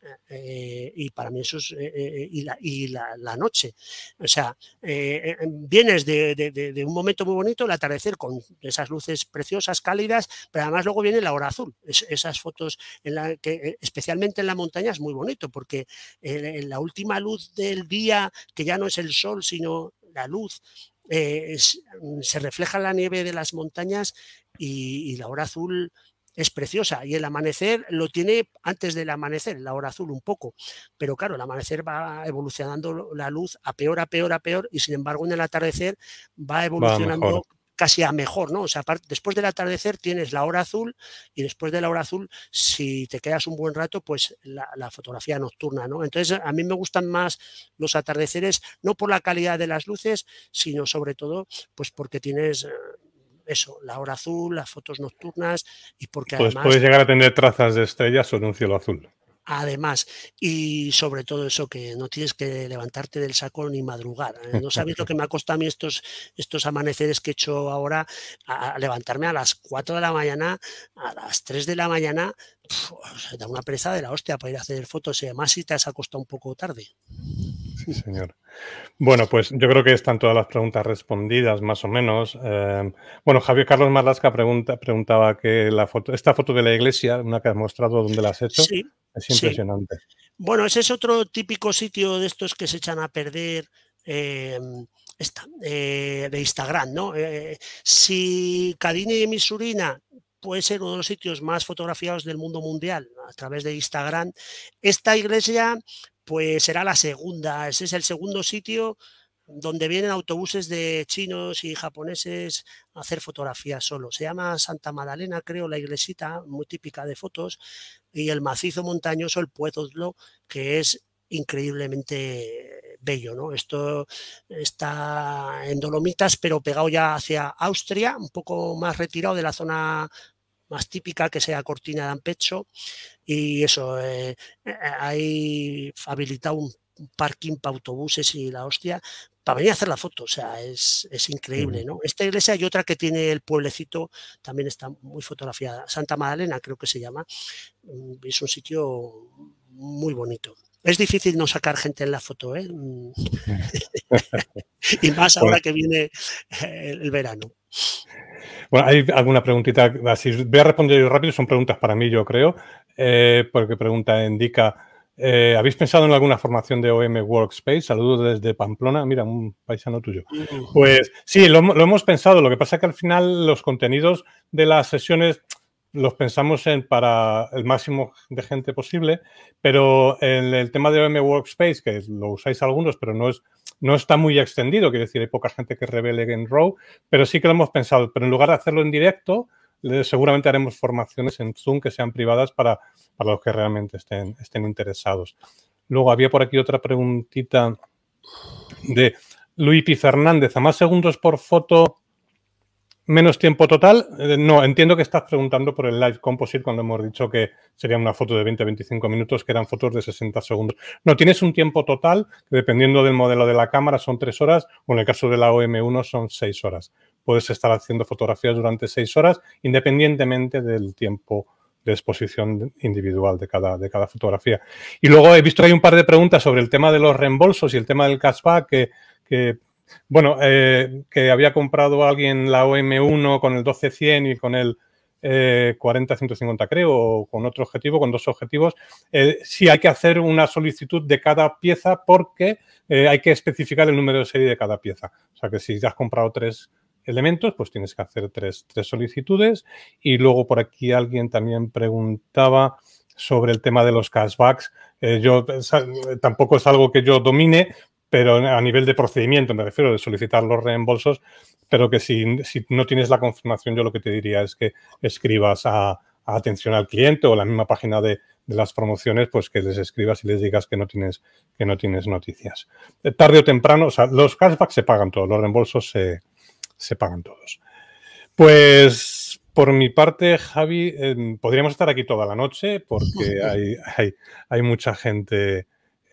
Eh. Eh, y para mí eso es eh, y, la, noche o sea em, vienes de, un momento muy bonito el atardecer con esas luces preciosas cálidas pero además luego viene la hora azul esas fotos en la que especialmente en la montaña es muy bonito porque en la última luz del día que ya no es el sol sino la luz mm, se refleja la nieve de las montañas y la hora azul es preciosa y el amanecer lo tiene antes del amanecer, la hora azul un poco, pero claro, el amanecer va evolucionando la luz a peor, a peor, a peor y sin embargo en el atardecer va evolucionando casi a mejor, ¿no? O sea, después del atardecer tienes la hora azul y después de la hora azul, si te quedas un buen rato, pues la, la, fotografía nocturna, ¿no? Entonces, a mí me gustan más los atardeceres, no por la calidad de las luces, sino sobre todo, pues porque tienes eh, eso, la hora azul, las fotos nocturnas y porque pues Puedes llegar a tener trazas de estrellas sobre un cielo azul. Además, y sobre todo eso, que no tienes que levantarte del saco ni madrugar. ¿eh? No sabéis lo que me ha costado a mí estos, estos amaneceres que he hecho ahora, a, levantarme a las 4 de la mañana, a las 3 de la mañana, se da una presa de la hostia para ir a hacer fotos y además si te has acostado un poco tarde. Sí, señor. Bueno, pues yo creo que están todas las preguntas respondidas, más o menos. Em, bueno, Javier Carlos Marlasca pregunta, preguntaba que la foto, esta foto de la iglesia, una que has mostrado, ¿dónde la has hecho? es impresionante. Bueno, ese es otro típico sitio de estos que se echan a perder. Em, eh, de Instagram, ¿no? Eh, si y Misurina puede ser uno de los sitios más fotografiados del mundo mundial a través de Instagram. Esta iglesia, pues será la segunda, ese es el segundo sitio donde vienen autobuses de chinos y japoneses a hacer fotografías solo. Se llama Santa Madalena, creo, la iglesita, muy típica de fotos, y el macizo montañoso, el Puezozlo, que es increíblemente bello, ¿no? Esto está en Dolomitas, pero pegado ya hacia Austria, un poco más retirado de la zona más típica que sea cortina de ampecho y eso, hay eh, eh, habilitado un parking para autobuses y la hostia, para venir a hacer la foto, o sea, es, es, increíble, ¿no? Esta iglesia y otra que tiene el pueblecito, también está muy fotografiada, Santa Madalena creo que se llama, mm, es un sitio muy bonito. Es difícil no sacar gente en la foto, ¿eh? mm. y más pues ahora que viene el verano. Bueno, hay alguna preguntita así. Voy a responder yo rápido, son preguntas para mí, yo creo, eh, porque pregunta indica. Eh, ¿Habéis pensado en alguna formación de OM Workspace? Saludos desde Pamplona. Mira, un paisano tuyo. Mm. Pues sí, lo, hemos pensado. Lo que pasa es que al final los contenidos de las sesiones los pensamos en para el máximo de gente posible, pero en el tema de OM Workspace, que lo usáis algunos, pero no es no está muy extendido, quiero decir, hay poca gente que revele en row, pero sí que lo hemos pensado. Pero en lugar de hacerlo en directo, seguramente haremos formaciones en Zoom que sean privadas para, para los que realmente estén, estén interesados. Luego había por aquí otra preguntita de Luipi Fernández. A más segundos por foto Menos tiempo total. Eh, no, entiendo que estás preguntando por el live composite cuando hemos dicho que sería una foto de 20-25 minutos, que eran fotos de 60 segundos. No, tienes un tiempo total que dependiendo del modelo de la cámara son 3 horas o en el caso de la OM1 son 6 horas. Puedes estar haciendo fotografías durante 6 horas independientemente del tiempo de exposición individual de cada, de cada fotografía. Y luego he visto que hay un par de preguntas sobre el tema de los reembolsos y el tema del cashback que, que bueno, eh, que había comprado alguien la OM1 con el 1200 y con el 40-150 eh, creo, o con otro objetivo, con dos objetivos, Si eh, sí hay que hacer una solicitud de cada pieza porque hay que especificar el número de serie de cada pieza. O sea que si has comprado tres elementos, pues tienes que hacer tres, tres solicitudes. Y luego por aquí alguien también preguntaba sobre el tema de los cashbacks. yo tampoco es algo que yo domine, pero a nivel de procedimiento, me refiero, de solicitar los reembolsos, pero que si, no tienes la confirmación, yo lo que te diría es que escribas a, atención al cliente o la misma página de, las promociones, pues que les escribas y les digas que no tienes, que no tienes noticias. Eh, tarde o temprano, o sea, los cashbacks se pagan todos, los reembolsos se, pagan todos. Pues por mi parte, Javi, eh, podríamos estar aquí toda la noche porque hay mucha gente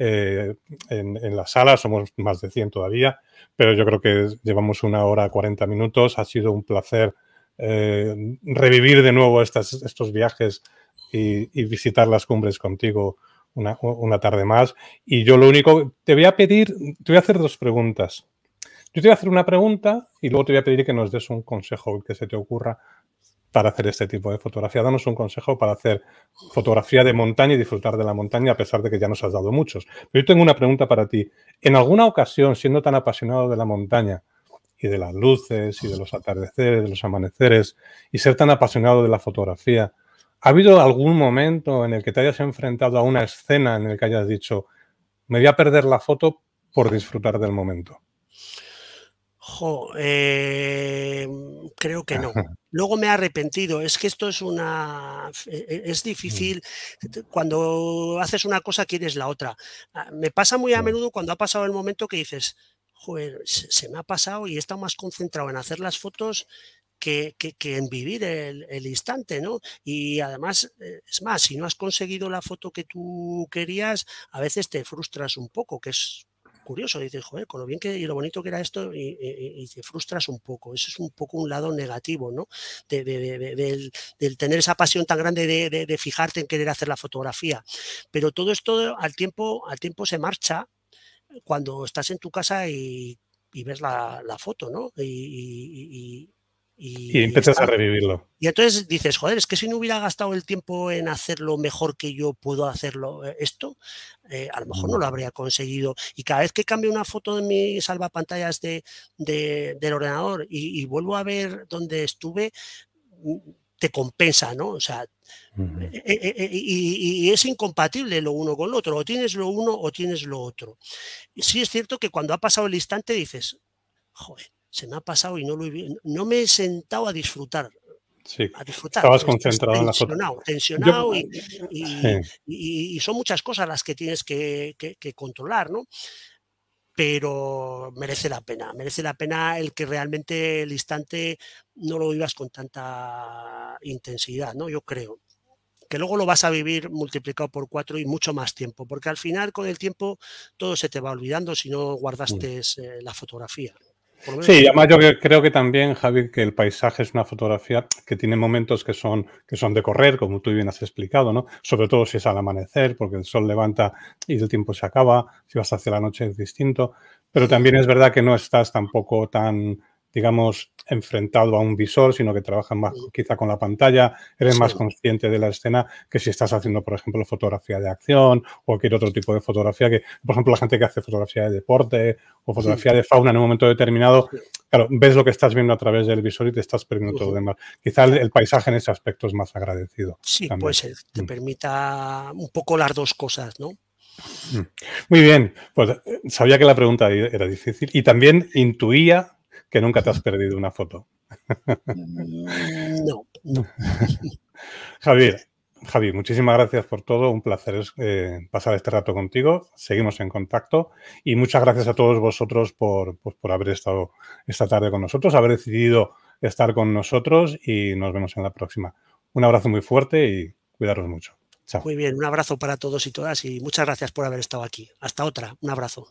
eh, en, la sala, somos más de 100 todavía, pero yo creo que llevamos una hora 40 minutos, ha sido un placer eh, revivir de nuevo estos viajes y, visitar las cumbres contigo una, una, tarde más. Y yo lo único, te voy a pedir, te voy a hacer dos preguntas. Yo te voy a hacer una pregunta y luego te voy a pedir que nos des un consejo que se te ocurra para hacer este tipo de fotografía. Danos un consejo para hacer fotografía de montaña y disfrutar de la montaña, a pesar de que ya nos has dado muchos. Pero yo tengo una pregunta para ti. ¿En alguna ocasión, siendo tan apasionado de la montaña y de las luces y de los atardeceres, de los amaneceres, y ser tan apasionado de la fotografía, ¿ha habido algún momento en el que te hayas enfrentado a una escena en el que hayas dicho, me voy a perder la foto por disfrutar del momento? Jo, eh, Creo que no. Luego me he arrepentido. Es que esto es una. E, e, es mm. difícil. Cuando haces una cosa, quieres la otra. Ah, me pasa muy a menudo cuando ha pasado el momento que dices, joder, se me ha pasado y he estado más concentrado en hacer las fotos que, que, en vivir el, el, instante, ¿no? Y además, eh, es más, si no has conseguido la foto que tú querías, a veces te frustras un poco, que es curioso, dices, joder, con lo bien que y lo bonito que era esto, y, te frustras un poco. Eso es un poco un lado negativo, ¿no? De, del, tener esa pasión tan grande de, fijarte en querer hacer la fotografía. Pero todo esto al tiempo, al tiempo se marcha cuando estás en tu casa y, ves la, la foto, ¿no? y y, empiezas a revivirlo. Y entonces dices, joder, es que si no hubiera gastado el tiempo en hacerlo mejor que yo puedo hacerlo eh, esto, eh, a lo mejor no lo habría conseguido. Y cada vez que cambio una foto de mi salvapantallas de, de, del ordenador y, vuelvo a ver dónde estuve, mm, te compensa, ¿no? O sea, eh, y, es incompatible lo uno con lo otro, o tienes lo uno o tienes lo otro. Y sí es cierto que cuando ha pasado el instante dices, joder, se me ha pasado y no lo no me he sentado a disfrutar. Sí, a disfrutar. Estabas concentrado en la foto. Tensionado y, son muchas cosas las que tienes que, controlar, ¿no? pero merece la pena, merece la pena el que realmente el instante no lo vivas con tanta intensidad, ¿no? Yo creo. Que luego lo vas a vivir multiplicado por cuatro y mucho más tiempo, porque al final con el tiempo todo se te va olvidando si no mm. guardaste eh, la fotografía. Sí, además yo creo que también, Javi, que el paisaje es una fotografía que tiene momentos que son, que son de correr, como tú bien has explicado, ¿no? Sobre todo si es al amanecer, porque el sol levanta y el tiempo se acaba, si vas hacia la noche es distinto, pero también es verdad que no estás tampoco tan digamos, enfrentado a un visor, sino que trabajas más quizá con la pantalla, eres más consciente de la escena que si estás haciendo, por ejemplo, fotografía de acción o cualquier otro tipo de fotografía que, por ejemplo, la gente que hace fotografía de deporte o fotografía de fauna en un momento determinado, claro, ves lo que estás viendo a través del visor y te estás perdiendo todo lo demás. Quizá el, paisaje en ese aspecto es más agradecido. Sí, pues te mm. permita un poco las dos cosas, ¿no? Mm. Muy bien, pues eh, sabía que la pregunta era difícil y también intuía que nunca te has perdido una foto. Mm, no, Javier, muchísimas gracias por todo. Un placer eh, pasar este rato contigo. Seguimos en contacto y muchas gracias a todos vosotros por, pues, por haber estado esta tarde con nosotros, haber decidido estar con nosotros y nos vemos en la próxima. Un abrazo muy fuerte y cuidaros mucho. Chao. Muy bien, un abrazo para todos y todas y muchas gracias por haber estado aquí. Hasta otra, un abrazo.